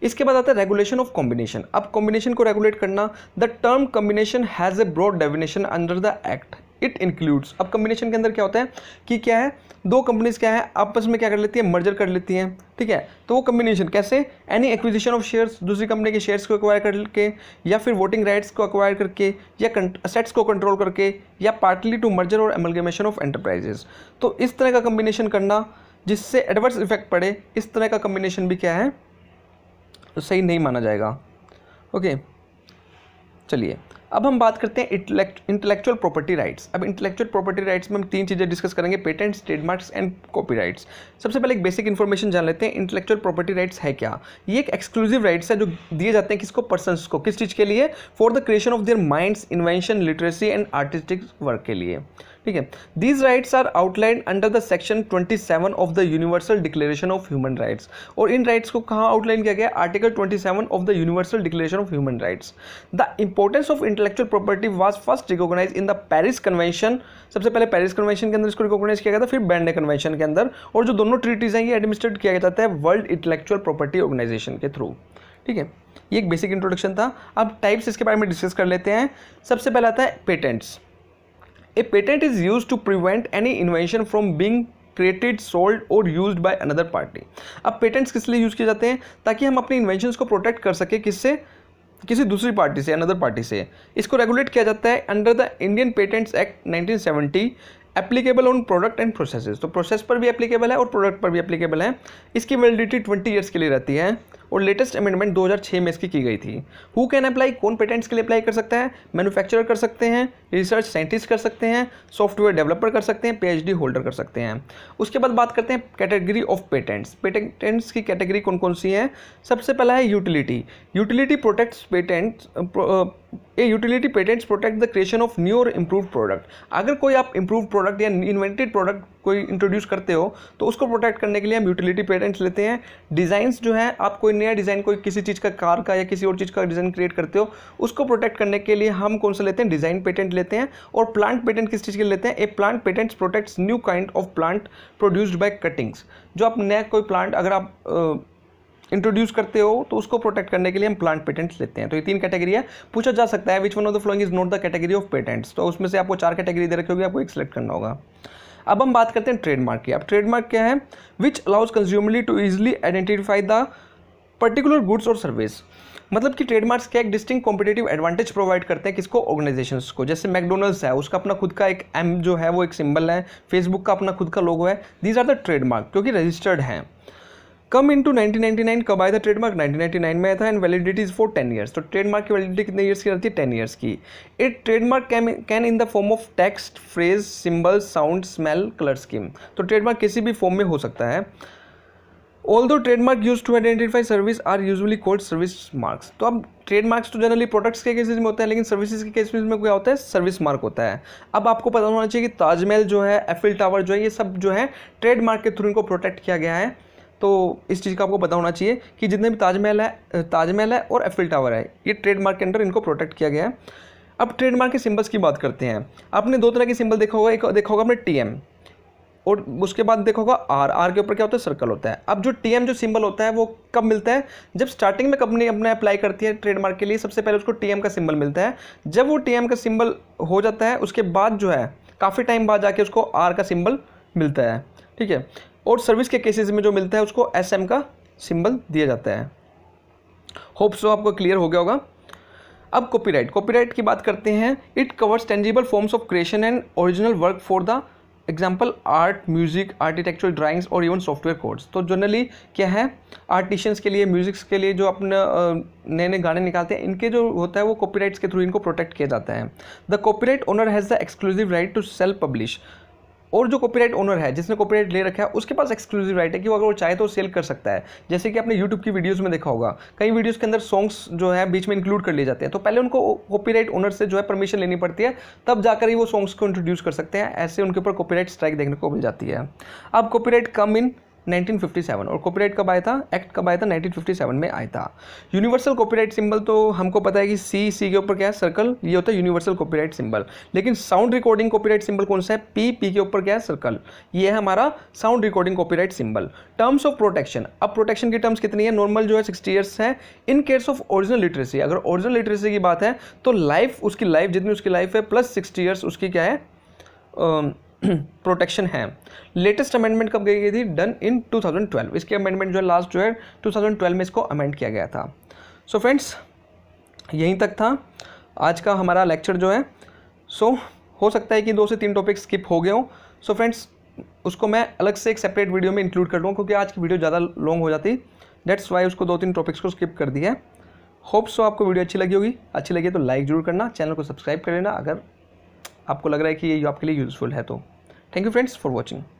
इसके बाद आता है रेगुलेशन ऑफ कॉम्बिनेशन अब कॉम्बिनेशन को रेगुलेट करना the term combination has a broad definition under the act it includes अब कम्बिनेशन के अंदर क्या होता है कि क्या है दो कंपनीज क्या है आपस में क्या कर लेती है मर्जर कर लेती हैं ठीक है तो वो कम्बिनेशन कैसे एनी एक्विजिशन ऑफ शेयर्स दूसरी कंपनी के शेयर्स को एक्वायर करके या फिर वोटिंग राइट्स को एक्वायर करके या असेट्स को कंट्रोल करके या पार्टली टू मर्जर और एमलगेमेशन ऑफ एंटरप्राइजेस तो इस तरह का कम्बिनेशन करना जिससे एडवर्स इफेक्ट पड़े इस तरह का कम्बिनेशन भी क्या है तो सही नहीं माना जाएगा ओके चलिए अब हम बात करते हैं इंटेलेक्चुअल प्रॉपर्टी राइट्स अब इंटेलेक्चुअल प्रॉपर्टी राइट्स में हम तीन चीज़ें डिस्कस करेंगे पेटेंट्स ट्रेडमार्क्स एंड कॉपीराइट्स सबसे पहले एक बेसिक इन्फॉर्मेशन जान लेते हैं इंटेलेक्चुअल प्रॉपर्टी राइट्स है क्या ये एक एक्सक्लूसिव राइट्स है जो दिए जाते हैं किसको पर्सनस को किस चीज़ के लिए for the creation of their minds invention literacy and artistic work के लिए ठीक है these rights are outline under the section 27 of the universal declaration of human rights और इन राइट्स को कहाँ आउटलाइन किया गया article 27 of the universal declaration of human rights the importance of intellectual property was first recognize in the Paris convention सबसे पहले Paris convention के अंदर इसको रिकॉग्नाइज किया गया था फिर बैंडे कन्वेंशन के अंदर और जो दोनों ट्रीटीज़ हैं ये एडमिनिस्ट्रेट किया जाता है वर्ल्ड इंटेलेक्चुअल प्रॉपर्टी ऑर्गेनाइजेशन के थ्रू ठीक है ये एक बेसिक इंट्रोडक्शन था अब टाइप्स इसके बारे में डिस्कस कर लेते हैं सबसे पहला आता है patents a patent is use to prevent any invention from being created sold और यूज बाय अनदर पार्टी अब पेटेंट्स किस लिए यूज़ किए जाते हैं ताकि हम अपने इन्वेंशन को प्रोटेक्ट कर सकें किससे किसी दूसरी पार्टी से अनदर पार्टी से इसको रेगुलेट किया जाता है under the Indian patents act 1970 applicable on product and processes तो प्रोसेस पर भी एप्लीकेबल है और प्रोडक्ट पर भी एप्लीकेबल है इसकी वैलिडिटी 20 इयर्स के लिए रहती है और लेटेस्ट अमेंडमेंट 2006 में इसकी की गई थी हु कैन अप्लाई कौन पेटेंट्स के लिए अप्लाई कर सकता है मैन्युफैक्चरर कर सकते हैं रिसर्च साइंटिस्ट कर सकते हैं सॉफ्टवेयर डेवलपर कर सकते हैं पीएचडी होल्डर कर सकते हैं उसके बाद बात करते हैं कैटेगरी ऑफ पेटेंट्स पेटेंट्स की कैटेगरी कौन कौन सी है सबसे पहला है utility utility protects patents a utility patents protect the creation of new और इम्प्रूव प्रोडक्ट अगर कोई आप इम्प्रूव प्रोडक्ट या इन्वेंटेड प्रोडक्ट कोई इंट्रोड्यूस करते हो तो उसको प्रोटेक्ट करने के लिए हम यूटिलिटी पेटेंट्स लेते हैं डिज़ाइंस जो है आप कोई नया डिज़ाइन कोई किसी चीज़ का कार का या किसी और चीज़ का डिज़ाइन क्रिएट करते हो उसको प्रोटेक्ट करने के लिए हम कौन सा लेते हैं डिज़ाइन पेटेंट लेते हैं और प्लांट पेटेंट किस चीज़ के लेते हैं a plant patents protects new kind of plant produced by cuttings जो आप नया कोई प्लांट अगर आप इंट्रोड्यूस करते हो तो उसको प्रोटेक्ट करने के लिए हम प्लांट पेटेंट्स लेते हैं तो ये तीन कैटेगरी है पूछा जा सकता है which one of the following is not the category of patents तो उसमें से आपको चार कैटेगरी दे रखी होगी आपको एक सिलेक्ट करना होगा अब हम बात करते हैं ट्रेडमार्क की अब ट्रेडमार्क क्या है which allows consumers to easily identify the particular goods और सर्विस मतलब कि ट्रेडमार्क्स क्या एक डिस्टिंग कॉम्पिटेटिव एडवांटेज प्रोवाइड करते हैं किसको ऑर्गेनाइजेशंस को जैसे मैकडोनल्ड्स है उसका अपना खुद का एक एम जो है वो एक सिंबल है फेसबुक का अपना खुद का लोगो है दीज आर द ट्रेडमार्क क्योंकि रजिस्टर्ड हैं कम इनटू 1999 कब आया था ट्रेडमार्क 1999 में आया था and validity is for ten years तो ट्रेडमार्क की वैलिडिटी कितने ईयर्स की रहती है टेन ईयर्स की it trademark can in the form of text phrase symbol sound smell colour scheme तो ट्रेडमार्क किसी भी फॉर्म में हो सकता है although trademark use to identify service are usually called service marks तो अब ट्रेडमार्क्स तो जनरली प्रोडक्ट्स के केसेज में होता है लेकिन सर्विसेज के केसेस में क्या होता है सर्विस मार्क होता है अब आपको पता होना चाहिए कि ताजमहल जो है एफिल टावर जो है ये सब जो है ट्रेडमार्क के थ्रू इनको प्रोटेक्ट किया गया है तो इस चीज़ का आपको पता होना चाहिए कि जितने भी ताजमहल है ताजमहल है और एफिल टावर है ये ट्रेडमार्क के अंडर इनको प्रोटेक्ट किया गया है अब ट्रेडमार्क के सिंबल्स की बात करते हैं आपने दो तरह के सिंबल देखा होगा एक देखा होगा आपने टी एम और उसके बाद देखोगा आर आर के ऊपर क्या होता है सर्कल होता है अब जो टी एम जो सिंबल होता है वो कब मिलता है जब स्टार्टिंग में कंपनी अपने अप्लाई करती है ट्रेडमार्क के लिए सबसे पहले उसको टी एम का सिंबल मिलता है जब वो टी एम का सिंबल हो जाता है उसके बाद जो है काफ़ी टाइम बाद जाके उसको आर का सिंबल मिलता है ठीक है और सर्विस के केसेस में जो मिलता है उसको एस एम का सिंबल दिया जाता है होप सो आपको क्लियर हो गया होगा अब कॉपीराइट कॉपीराइट की बात करते हैं it covers tangible forms of creation and original work for the example art music architectural drawings और इवन सॉफ्टवेयर कोर्स तो जनरली क्या है आर्टिशियंस के लिए म्यूजिक्स के लिए जो अपने नए नए गाने निकालते हैं इनके जो होता है वो कॉपीराइट्स के थ्रू इनको प्रोटेक्ट किया जाता है the copyright owner has the exclusive right to self publish और जो कॉपीराइट ओनर है जिसने कॉपीराइट ले रखा है उसके पास एक्सक्लूसिव राइट है कि वो अगर वो चाहे तो सेल कर सकता है जैसे कि आपने यूट्यूब की वीडियोस में देखा होगा कई वीडियोस के अंदर सॉन्ग्स जो है बीच में इंक्लूड कर लिए जाते हैं तो पहले उनको कॉपीराइट ओनर से जो है परमिशन लेनी पड़ती है तब जाकर ही वो सॉन्ग्स को इंट्रोड्यूस कर सकते हैं ऐसे उनके ऊपर कॉपीराइट स्ट्राइक देखने को मिल जाती है अब कॉपीराइट कम इन 1957 और कॉपीराइट कब आया था एक्ट कब आया था 1957 में आया था यूनिवर्सल कॉपीराइट सिंबल तो हमको पता है कि सी सी के ऊपर क्या है सर्कल ये होता है यूनिवर्सल कॉपीराइट सिंबल लेकिन साउंड रिकॉर्डिंग कॉपीराइट सिंबल कौन सा है पी पी के ऊपर क्या है सर्कल ये है हमारा sound recording copyright symbol terms of protection अब प्रोटेक्शन की टर्म्स कितनी है नॉर्मल जो है सिक्सटी ईयर्स है in case of original literacy अगर ओरिजिनल लिटरेसी की बात है तो लाइफ उसकी लाइफ जितनी उसकी लाइफ है प्लस सिक्सटी ईयर्स उसकी क्या है uh, प्रोटेक्शन है लेटेस्ट अमेंडमेंट कब गई थी डन इन 2012 इसके अमेंडमेंट जो है लास्ट जो है 2012 में इसको अमेंड किया गया था सो so फ्रेंड्स यहीं तक था आज का हमारा लेक्चर जो है सो so, हो सकता है कि दो से तीन टॉपिक स्किप हो गए हों सो फ्रेंड्स उसको मैं अलग से एक सेपरेट वीडियो में इंक्लूड कर लूँ क्योंकि आज की वीडियो ज़्यादा लॉन्ग हो जाती डेट्स वाई उसको दो तीन टॉपिक्स को स्किप कर दिया है होप्स सो आपको वीडियो अच्छी लगी होगी अच्छी लगी तो लाइक जरूर करना चैनल को सब्सक्राइब कर लेना अगर आपको लग रहा है कि ये आपके लिए यूज़फुल है तो thank you friends for watching